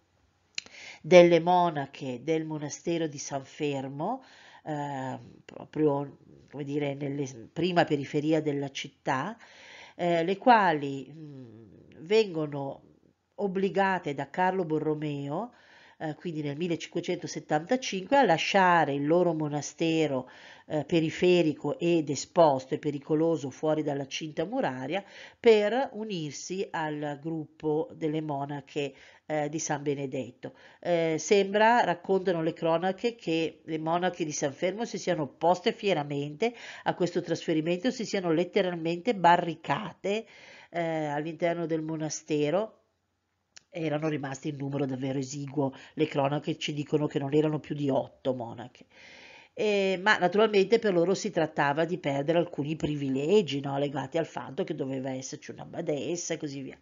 delle monache del monastero di San Fermo, eh, proprio come dire, nella prima periferia della città, eh, le quali mh, vengono obbligate da Carlo Borromeo, eh, quindi nel 1575, a lasciare il loro monastero eh, periferico ed esposto e pericoloso fuori dalla cinta muraria per unirsi al gruppo delle monache eh, di San Benedetto. Eh, sembra, raccontano le cronache, che le monache di San Fermo si siano opposte fieramente a questo trasferimento, si siano letteralmente barricate eh, all'interno del monastero erano rimasti in numero davvero esiguo, le cronache ci dicono che non erano più di otto monache eh, ma naturalmente per loro si trattava di perdere alcuni privilegi no? legati al fatto che doveva esserci una badessa e così via,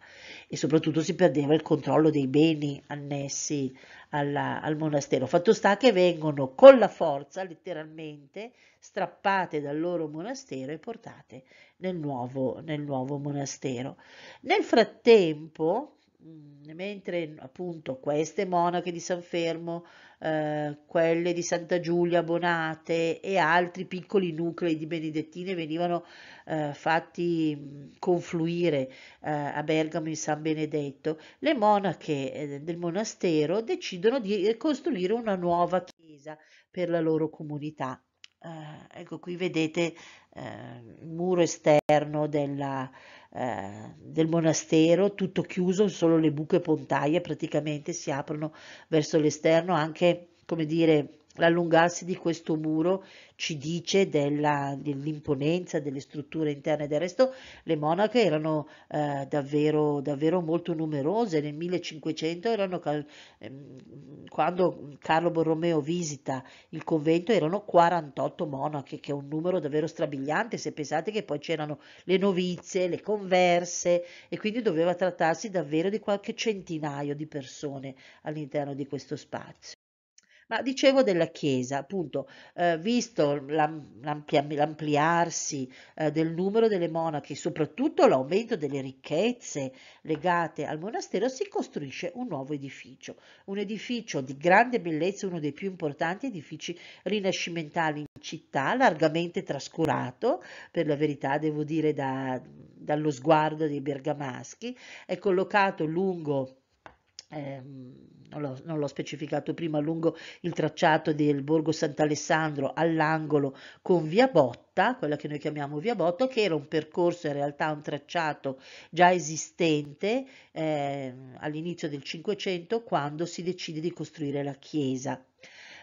e soprattutto si perdeva il controllo dei beni annessi alla, al monastero. Fatto sta che vengono con la forza, letteralmente, strappate dal loro monastero e portate nel nuovo, nel nuovo monastero. Nel frattempo, Mm, mentre appunto queste monache di San Fermo, eh, quelle di Santa Giulia Bonate e altri piccoli nuclei di benedettine venivano eh, fatti mm, confluire eh, a Bergamo in San Benedetto, le monache eh, del monastero decidono di costruire una nuova chiesa per la loro comunità eh, ecco qui vedete eh, il muro esterno della, eh, del monastero, tutto chiuso, solo le buche pontaie praticamente si aprono verso l'esterno, anche come dire L'allungarsi di questo muro ci dice della, dell'imponenza delle strutture interne, del resto le monache erano eh, davvero, davvero, molto numerose, nel 1500 erano, ehm, quando Carlo Borromeo visita il convento erano 48 monache, che è un numero davvero strabiliante se pensate che poi c'erano le novizie, le converse e quindi doveva trattarsi davvero di qualche centinaio di persone all'interno di questo spazio. Ma dicevo della Chiesa, appunto, eh, visto l'ampliarsi eh, del numero delle monache, soprattutto l'aumento delle ricchezze legate al monastero, si costruisce un nuovo edificio, un edificio di grande bellezza, uno dei più importanti edifici rinascimentali in città, largamente trascurato, per la verità devo dire da, dallo sguardo dei bergamaschi, è collocato lungo eh, non, l'ho, specificato prima, lungo il tracciato del Borgo Sant'Alessandro all'angolo con Via Botta, quella che noi chiamiamo Via Botta, che era un percorso in realtà un tracciato già esistente eh, all'inizio del Cinquecento quando si decide di costruire la chiesa.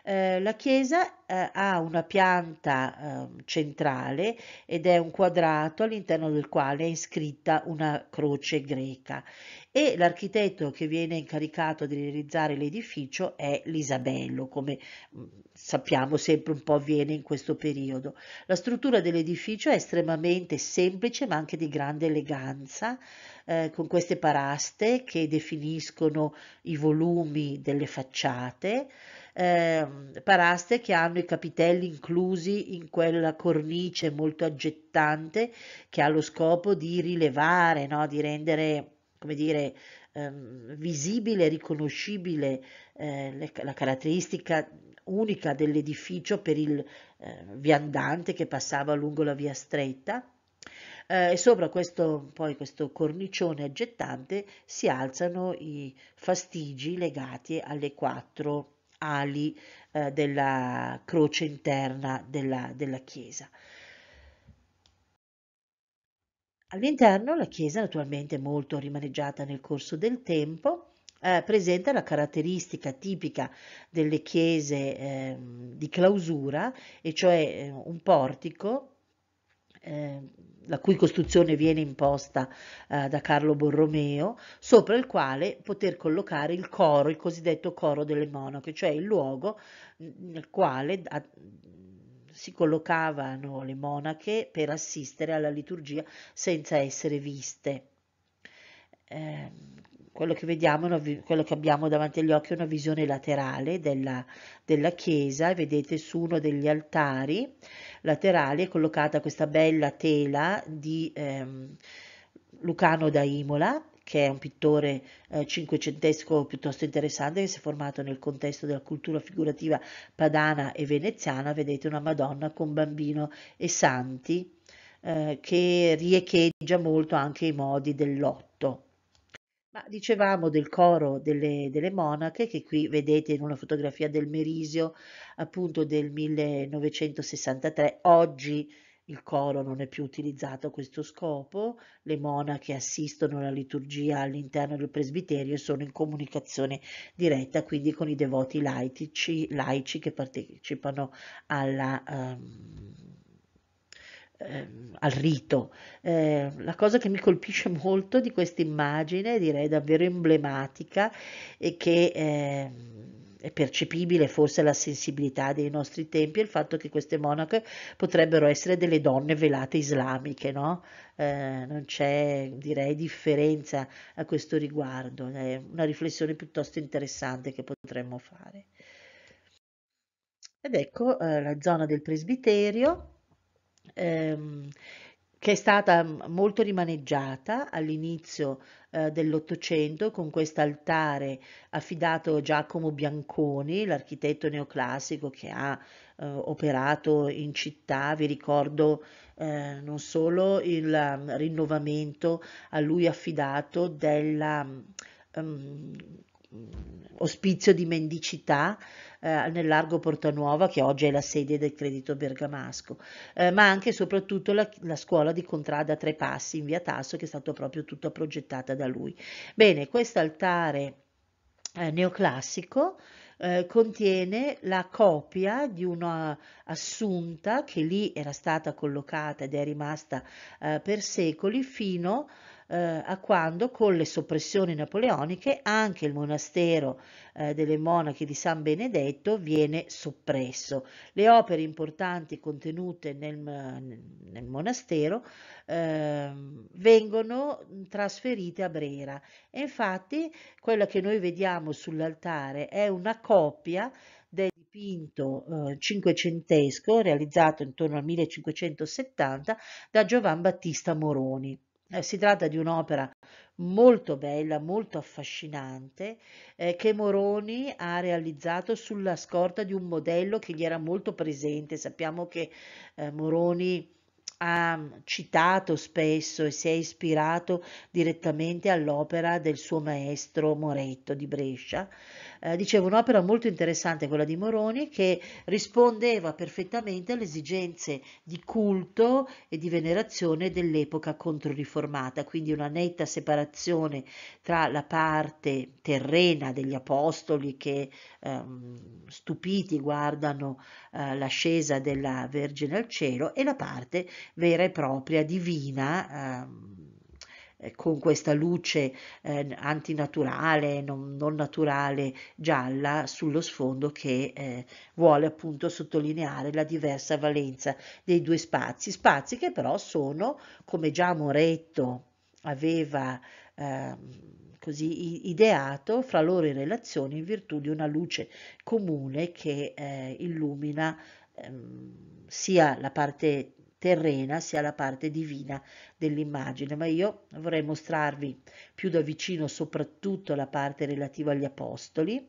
Eh, la chiesa eh, ha una pianta eh, centrale ed è un quadrato all'interno del quale è iscritta una croce greca e l'architetto che viene incaricato di realizzare l'edificio è l'Isabello, come mm, sappiamo sempre un po' avviene in questo periodo. La struttura dell'edificio è estremamente semplice ma anche di grande eleganza, eh, con queste paraste che definiscono i volumi delle facciate eh, paraste che hanno i capitelli inclusi in quella cornice molto aggettante che ha lo scopo di rilevare, no? di rendere, come dire, ehm, visibile, riconoscibile eh, le, la caratteristica unica dell'edificio per il eh, viandante che passava lungo la via stretta. Eh, e sopra questo, poi questo cornicione aggettante si alzano i fastigi legati alle quattro ali eh, della croce interna della, della chiesa. All'interno la chiesa, naturalmente molto rimaneggiata nel corso del tempo, eh, presenta la caratteristica tipica delle chiese eh, di clausura, e cioè eh, un portico Ehm, la cui costruzione viene imposta eh, da Carlo Borromeo, sopra il quale poter collocare il coro, il cosiddetto coro delle monache, cioè il luogo nel quale a, si collocavano le monache per assistere alla liturgia senza essere viste. Eh, quello che vediamo, quello che abbiamo davanti agli occhi è una visione laterale della, della chiesa, vedete su uno degli altari laterali è collocata questa bella tela di ehm, Lucano da Imola, che è un pittore eh, cinquecentesco piuttosto interessante che si è formato nel contesto della cultura figurativa padana e veneziana, vedete una Madonna con bambino e santi eh, che riecheggia molto anche i modi dell'otto ma dicevamo del coro delle, delle monache, che qui vedete in una fotografia del Merisio appunto del 1963, oggi il coro non è più utilizzato a questo scopo, le monache assistono alla liturgia all'interno del presbiterio e sono in comunicazione diretta quindi con i devoti laici, laici che partecipano alla, um, eh, al rito. Eh, la cosa che mi colpisce molto di questa immagine, direi davvero emblematica, è che eh, è percepibile forse la sensibilità dei nostri tempi e il fatto che queste monache potrebbero essere delle donne velate islamiche, no? Eh, non c'è direi differenza a questo riguardo, è una riflessione piuttosto interessante che potremmo fare. Ed ecco eh, la zona del presbiterio ehm, che è stata molto rimaneggiata all'inizio eh, dell'Ottocento con quest'altare affidato a Giacomo Bianconi, l'architetto neoclassico che ha eh, operato in città, vi ricordo eh, non solo il ehm, rinnovamento a lui affidato della um, Mm, ospizio di mendicità eh, nel largo Portanuova, che oggi è la sede del Credito Bergamasco, eh, ma anche e soprattutto la, la, scuola di Contrada Tre Passi in via Tasso, che è stata proprio tutta progettata da lui. Bene, questo altare eh, neoclassico eh, contiene la copia di una assunta che lì era stata collocata ed è rimasta eh, per secoli fino a eh, a quando con le soppressioni napoleoniche anche il monastero eh, delle monache di San Benedetto viene soppresso. Le opere importanti contenute nel, nel monastero eh, vengono trasferite a Brera e infatti quella che noi vediamo sull'altare è una copia del dipinto eh, cinquecentesco realizzato intorno al 1570 da Giovan Battista Moroni. Eh, si tratta di un'opera molto bella, molto affascinante, eh, che Moroni ha realizzato sulla scorta di un modello che gli era molto presente. Sappiamo che eh, Moroni ha citato spesso e si è ispirato direttamente all'opera del suo maestro Moretto di Brescia eh, dicevo un'opera molto interessante quella di Moroni che rispondeva perfettamente alle esigenze di culto e di venerazione dell'epoca controriformata, quindi una netta separazione tra la parte terrena degli apostoli che ehm, stupiti guardano eh, l'ascesa della Vergine al cielo e la parte vera e propria divina ehm, eh, con questa luce eh, antinaturale, non, non, naturale, gialla sullo sfondo che eh, vuole appunto sottolineare la diversa valenza dei due spazi, spazi che però sono, come già Moretto aveva ehm, così ideato fra loro in relazione in virtù di una luce comune che eh, illumina ehm, sia la parte terrena sia la parte divina dell'immagine, ma io vorrei mostrarvi più da vicino soprattutto la parte relativa agli apostoli,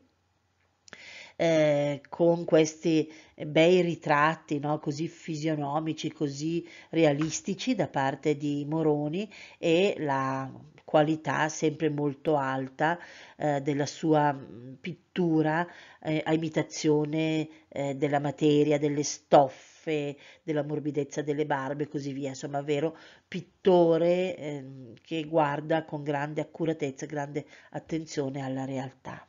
eh, con questi bei ritratti no? così fisionomici, così realistici da parte di Moroni e la qualità sempre molto alta eh, della sua pittura eh, a imitazione eh, della materia, delle stoffe stoffe, della morbidezza delle barbe e così via, insomma, vero pittore eh, che guarda con grande accuratezza, grande attenzione alla realtà.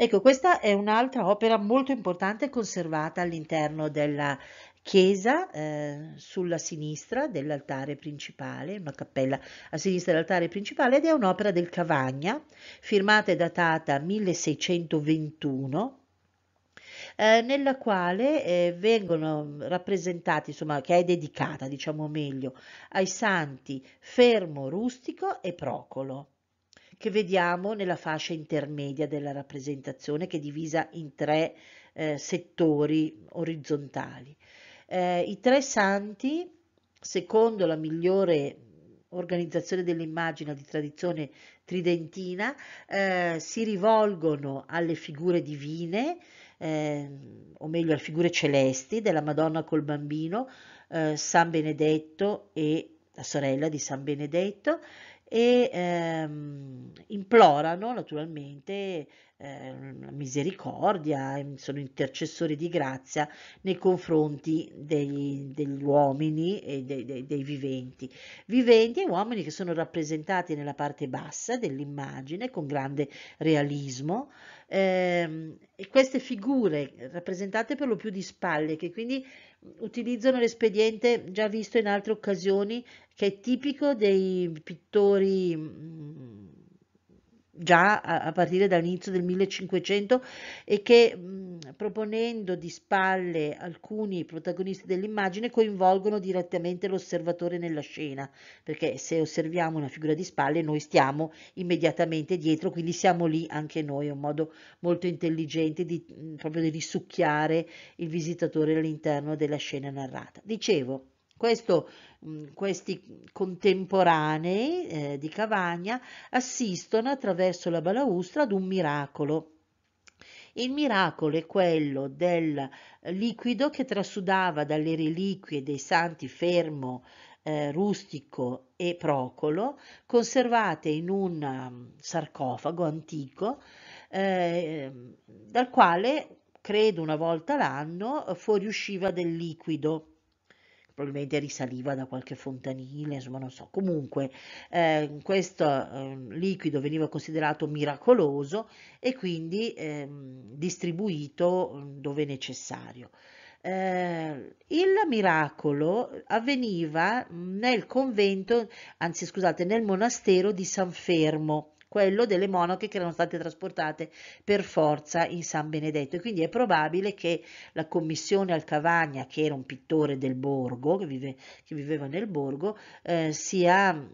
Ecco, questa è un'altra opera molto importante conservata all'interno della chiesa eh, sulla sinistra dell'altare principale, una cappella a sinistra dell'altare principale ed è un'opera del Cavagna, firmata e datata 1621 eh, nella quale eh, vengono rappresentati, insomma, che è dedicata, diciamo meglio, ai santi Fermo, Rustico e Procolo che vediamo nella fascia intermedia della rappresentazione che è divisa in tre eh, settori orizzontali. Eh, I tre santi, secondo la migliore organizzazione dell'immagine di tradizione tridentina, eh, si rivolgono alle figure divine eh, o meglio alle figure celesti della Madonna col bambino, eh, San Benedetto e la sorella di San Benedetto e ehm, implorano naturalmente ehm, misericordia, sono intercessori di grazia nei confronti degli, degli uomini e dei, dei, dei, viventi. Viventi e uomini che sono rappresentati nella parte bassa dell'immagine con grande realismo eh, queste figure rappresentate per lo più di spalle, che quindi utilizzano l'espediente già visto in altre occasioni, che è tipico dei pittori mm, già a, partire dall'inizio del 1500 e che mh, proponendo di spalle alcuni protagonisti dell'immagine coinvolgono direttamente l'osservatore nella scena, perché se osserviamo una figura di spalle noi stiamo immediatamente dietro, quindi siamo lì anche noi, è un modo molto intelligente di, mh, proprio di risucchiare il visitatore all'interno della scena narrata. Dicevo, questo, mm, questi contemporanei eh, di Cavagna assistono attraverso la balaustra ad un miracolo. Il miracolo è quello del liquido che trasudava dalle reliquie dei santi Fermo, eh, Rustico e Procolo, conservate in un mm, sarcofago antico, eh, ehm, dal quale, credo una volta l'anno, fuoriusciva del liquido probabilmente risaliva da qualche fontanile, insomma non so. Comunque eh, questo eh, liquido veniva considerato miracoloso e quindi eh, distribuito mm, dove necessario. Eh, il miracolo avveniva nel convento, anzi scusate, nel monastero di San Fermo quello delle monache che erano state trasportate per forza in San Benedetto e quindi è probabile che la commissione al Cavagna, che era un pittore del borgo, che, vive, che viveva nel borgo, eh, sia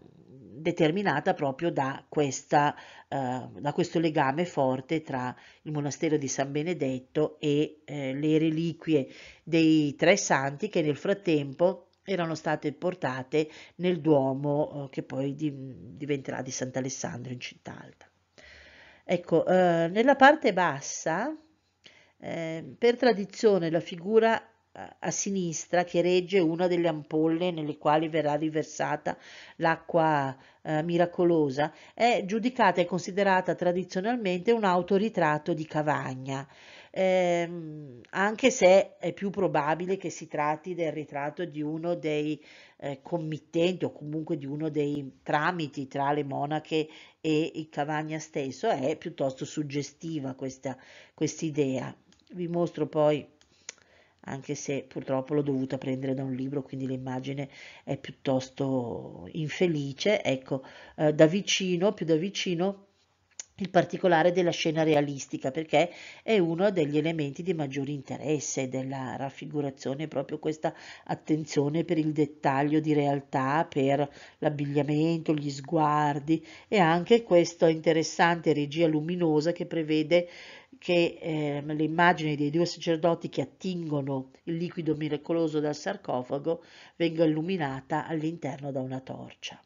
determinata proprio da, questa, eh, da, questo legame forte tra il monastero di San Benedetto e eh, le reliquie dei tre santi che nel frattempo erano state portate nel Duomo eh, che poi diventerà di Sant'Alessandro in Città Alta. Ecco, eh, nella parte bassa, eh, per tradizione, la figura eh, a sinistra che regge una delle ampolle nelle quali verrà riversata l'acqua eh, miracolosa è giudicata e considerata tradizionalmente un autoritratto di Cavagna ehm, anche se è più probabile che si tratti del ritratto di uno dei eh, committenti o comunque di uno dei tramiti tra le monache e il Cavagna stesso, è piuttosto suggestiva questa idea. Vi mostro poi anche se purtroppo l'ho dovuta prendere da un libro, quindi l'immagine è piuttosto infelice. Ecco, eh, da vicino, più da vicino, il particolare della scena realistica perché è uno degli elementi di maggiore interesse della raffigurazione, proprio questa attenzione per il dettaglio di realtà, per l'abbigliamento, gli sguardi e anche questa interessante regia luminosa che prevede che eh, le immagini dei due sacerdoti che attingono il liquido miracoloso dal sarcofago venga illuminata all'interno da una torcia.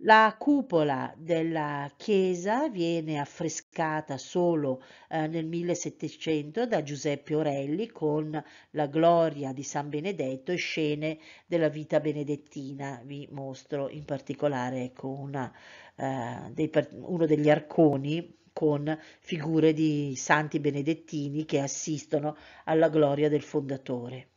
La cupola della chiesa viene affrescata solo eh, nel 1700 da Giuseppe Orelli con la gloria di San Benedetto e scene della vita benedettina. Vi mostro in particolare ecco, una, eh, dei, uno degli arconi con figure di santi benedettini che assistono alla gloria del fondatore.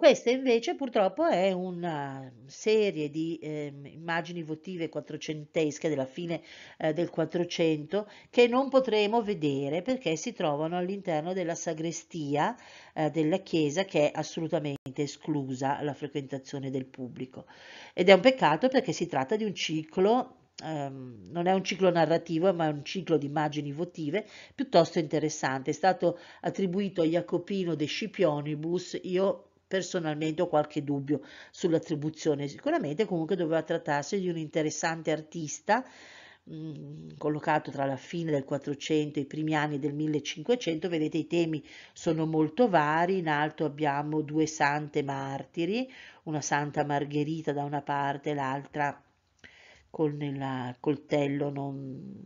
Questa invece purtroppo è una serie di eh, immagini votive quattrocentesche della fine eh, del Quattrocento che non potremo vedere perché si trovano all'interno della sagrestia eh, della chiesa che è assolutamente esclusa alla frequentazione del pubblico. Ed è un peccato perché si tratta di un ciclo Um, non è un ciclo narrativo ma è un ciclo di immagini votive piuttosto interessante, è stato attribuito a Jacopino de Scipionibus, io personalmente ho qualche dubbio sull'attribuzione, sicuramente comunque doveva trattarsi di un interessante artista mm, collocato tra la fine del 400 e i primi anni del 1500, vedete i temi sono molto vari, in alto abbiamo due sante martiri, una santa Margherita da una parte e l'altra con il coltello non,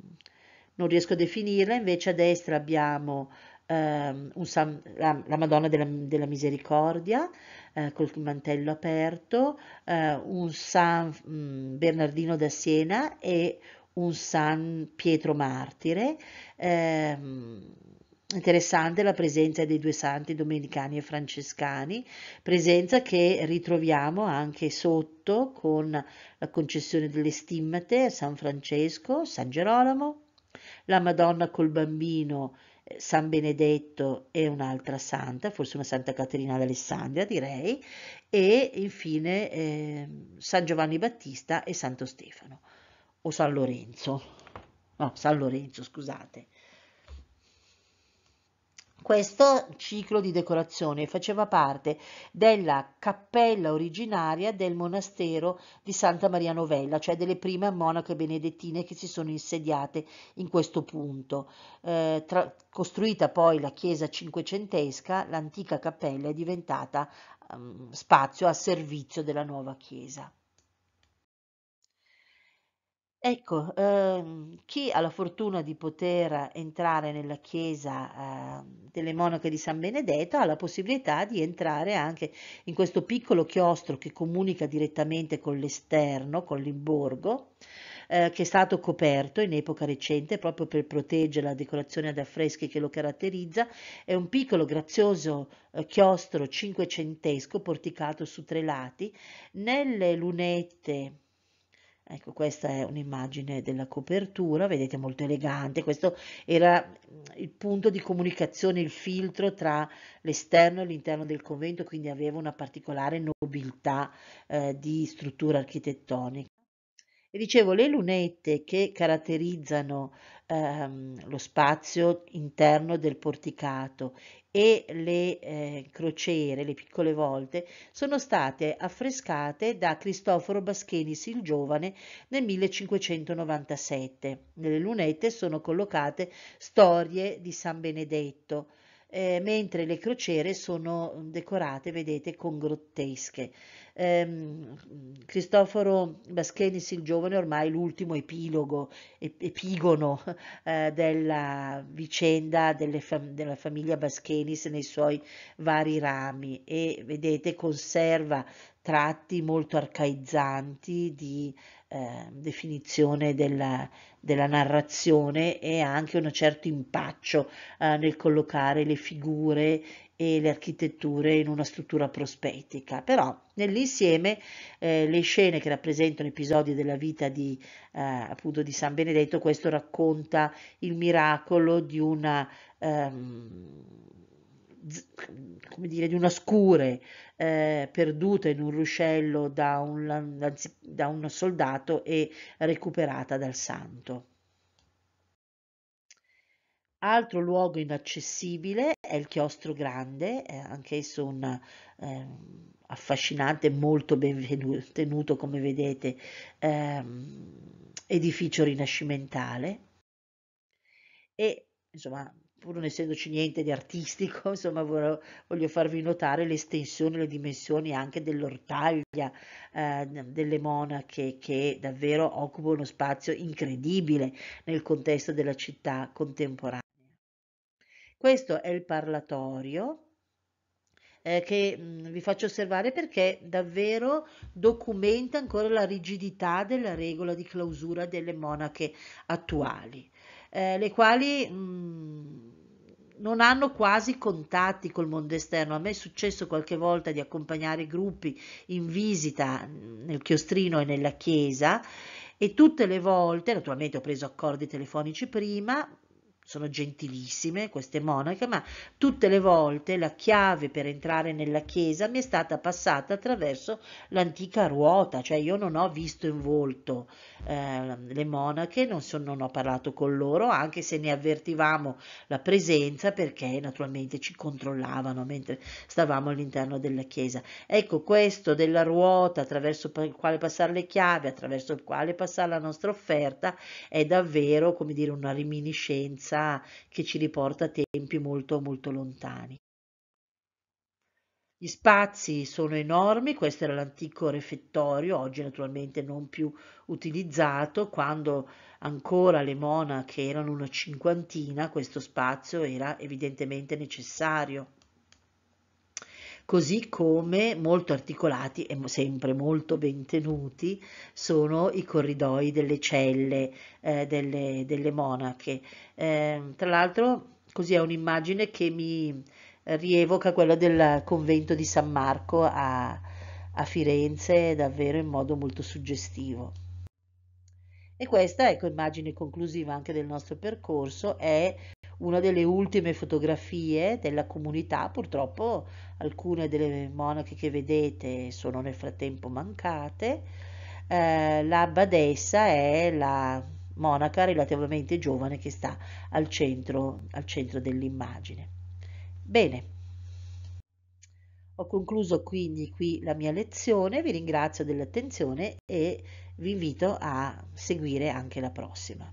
non riesco a definirla, invece a destra abbiamo ehm, San, la, la, Madonna della, della Misericordia eh, col mantello aperto, eh, un San mh, mm, Bernardino da Siena e un San Pietro Martire. Ehm, interessante la presenza dei due santi domenicani e francescani, presenza che ritroviamo anche sotto con la concessione delle stimmate a San Francesco, San Gerolamo, la Madonna col bambino San Benedetto e un'altra santa, forse una Santa Caterina d'Alessandria direi, e infine eh, San Giovanni Battista e Santo Stefano o San Lorenzo, no San Lorenzo scusate. Questo ciclo di decorazione faceva parte della cappella originaria del monastero di Santa Maria Novella, cioè delle prime monache benedettine che si sono insediate in questo punto. Eh, tra, costruita poi la chiesa cinquecentesca, l'antica cappella è diventata um, spazio a servizio della nuova chiesa. Ecco, ehm, chi ha la fortuna di poter entrare nella chiesa eh, delle monache di San Benedetto ha la possibilità di entrare anche in questo piccolo chiostro che comunica direttamente con l'esterno, con l'imborgo, eh, che è stato coperto in epoca recente proprio per proteggere la decorazione ad affreschi che lo caratterizza. È un piccolo grazioso eh, chiostro cinquecentesco porticato su tre lati. Nelle lunette Ecco, questa è un'immagine della copertura, vedete molto elegante, questo era mm, il punto di comunicazione, il filtro tra l'esterno e l'interno del convento, quindi aveva una particolare nobiltà eh, di struttura architettonica. E dicevo, le lunette che caratterizzano ehm, lo spazio interno del porticato e le eh, crociere, le piccole volte, sono state affrescate da Cristoforo Baschenis il Giovane nel 1597. Nelle lunette sono collocate storie di San Benedetto, eh, mentre le crociere sono decorate, vedete, con grottesche. Ehm, Cristoforo Baschenis il giovane ormai l'ultimo epilogo, epigono eh, della vicenda fam della famiglia Baschenis nei suoi vari rami e vedete conserva tratti molto arcaizzanti di Ehm, definizione della, della, narrazione e anche un certo impaccio eh, nel collocare le figure e le architetture in una struttura prospettica, però nell'insieme eh, le scene che rappresentano episodi della vita di, eh, appunto di San Benedetto, questo racconta il miracolo di una ehm, come dire, di una scure eh, perduta in un ruscello da un, da un soldato e recuperata dal santo. Altro luogo inaccessibile è il chiostro grande, eh, anch'esso un eh, affascinante molto ben tenuto, come vedete, eh, edificio rinascimentale. E insomma, pur non essendoci niente di artistico, insomma voglio, voglio farvi notare l'estensione, le dimensioni anche dell'ortaglia eh, delle monache che davvero occupano uno spazio incredibile nel contesto della città contemporanea. Questo è il parlatorio eh, che mm, vi faccio osservare perché davvero documenta ancora la rigidità della regola di clausura delle monache attuali eh, le quali mh, mm, non hanno quasi contatti col mondo esterno. A me è successo qualche volta di accompagnare gruppi in visita nel chiostrino e nella chiesa e tutte le volte, naturalmente ho preso accordi telefonici prima, sono gentilissime queste monache, ma tutte le volte la chiave per entrare nella chiesa mi è stata passata attraverso l'antica ruota, cioè io non ho visto in volto eh, le monache, non, so, non ho parlato con loro, anche se ne avvertivamo la presenza perché naturalmente ci controllavano mentre stavamo all'interno della chiesa. Ecco questo della ruota attraverso il quale passare le chiavi, attraverso il quale passare la nostra offerta, è davvero come dire una reminiscenza sa che ci riporta a tempi molto molto lontani. Gli spazi sono enormi, questo era l'antico refettorio, oggi naturalmente non più utilizzato, quando ancora le monache erano una cinquantina, questo spazio era evidentemente necessario così come molto articolati e sempre molto ben tenuti sono i corridoi delle celle eh, delle, delle, monache. Eh, tra l'altro così è un'immagine che mi rievoca quella del convento di San Marco a, a Firenze davvero in modo molto suggestivo. E questa, ecco, immagine conclusiva anche del nostro percorso, è una delle ultime fotografie della comunità, purtroppo alcune delle monache che vedete sono nel frattempo mancate, eh, la badessa è la monaca relativamente giovane che sta al centro, al centro dell'immagine. Bene. Ho concluso quindi qui la mia lezione, vi ringrazio dell'attenzione e vi invito a seguire anche la prossima.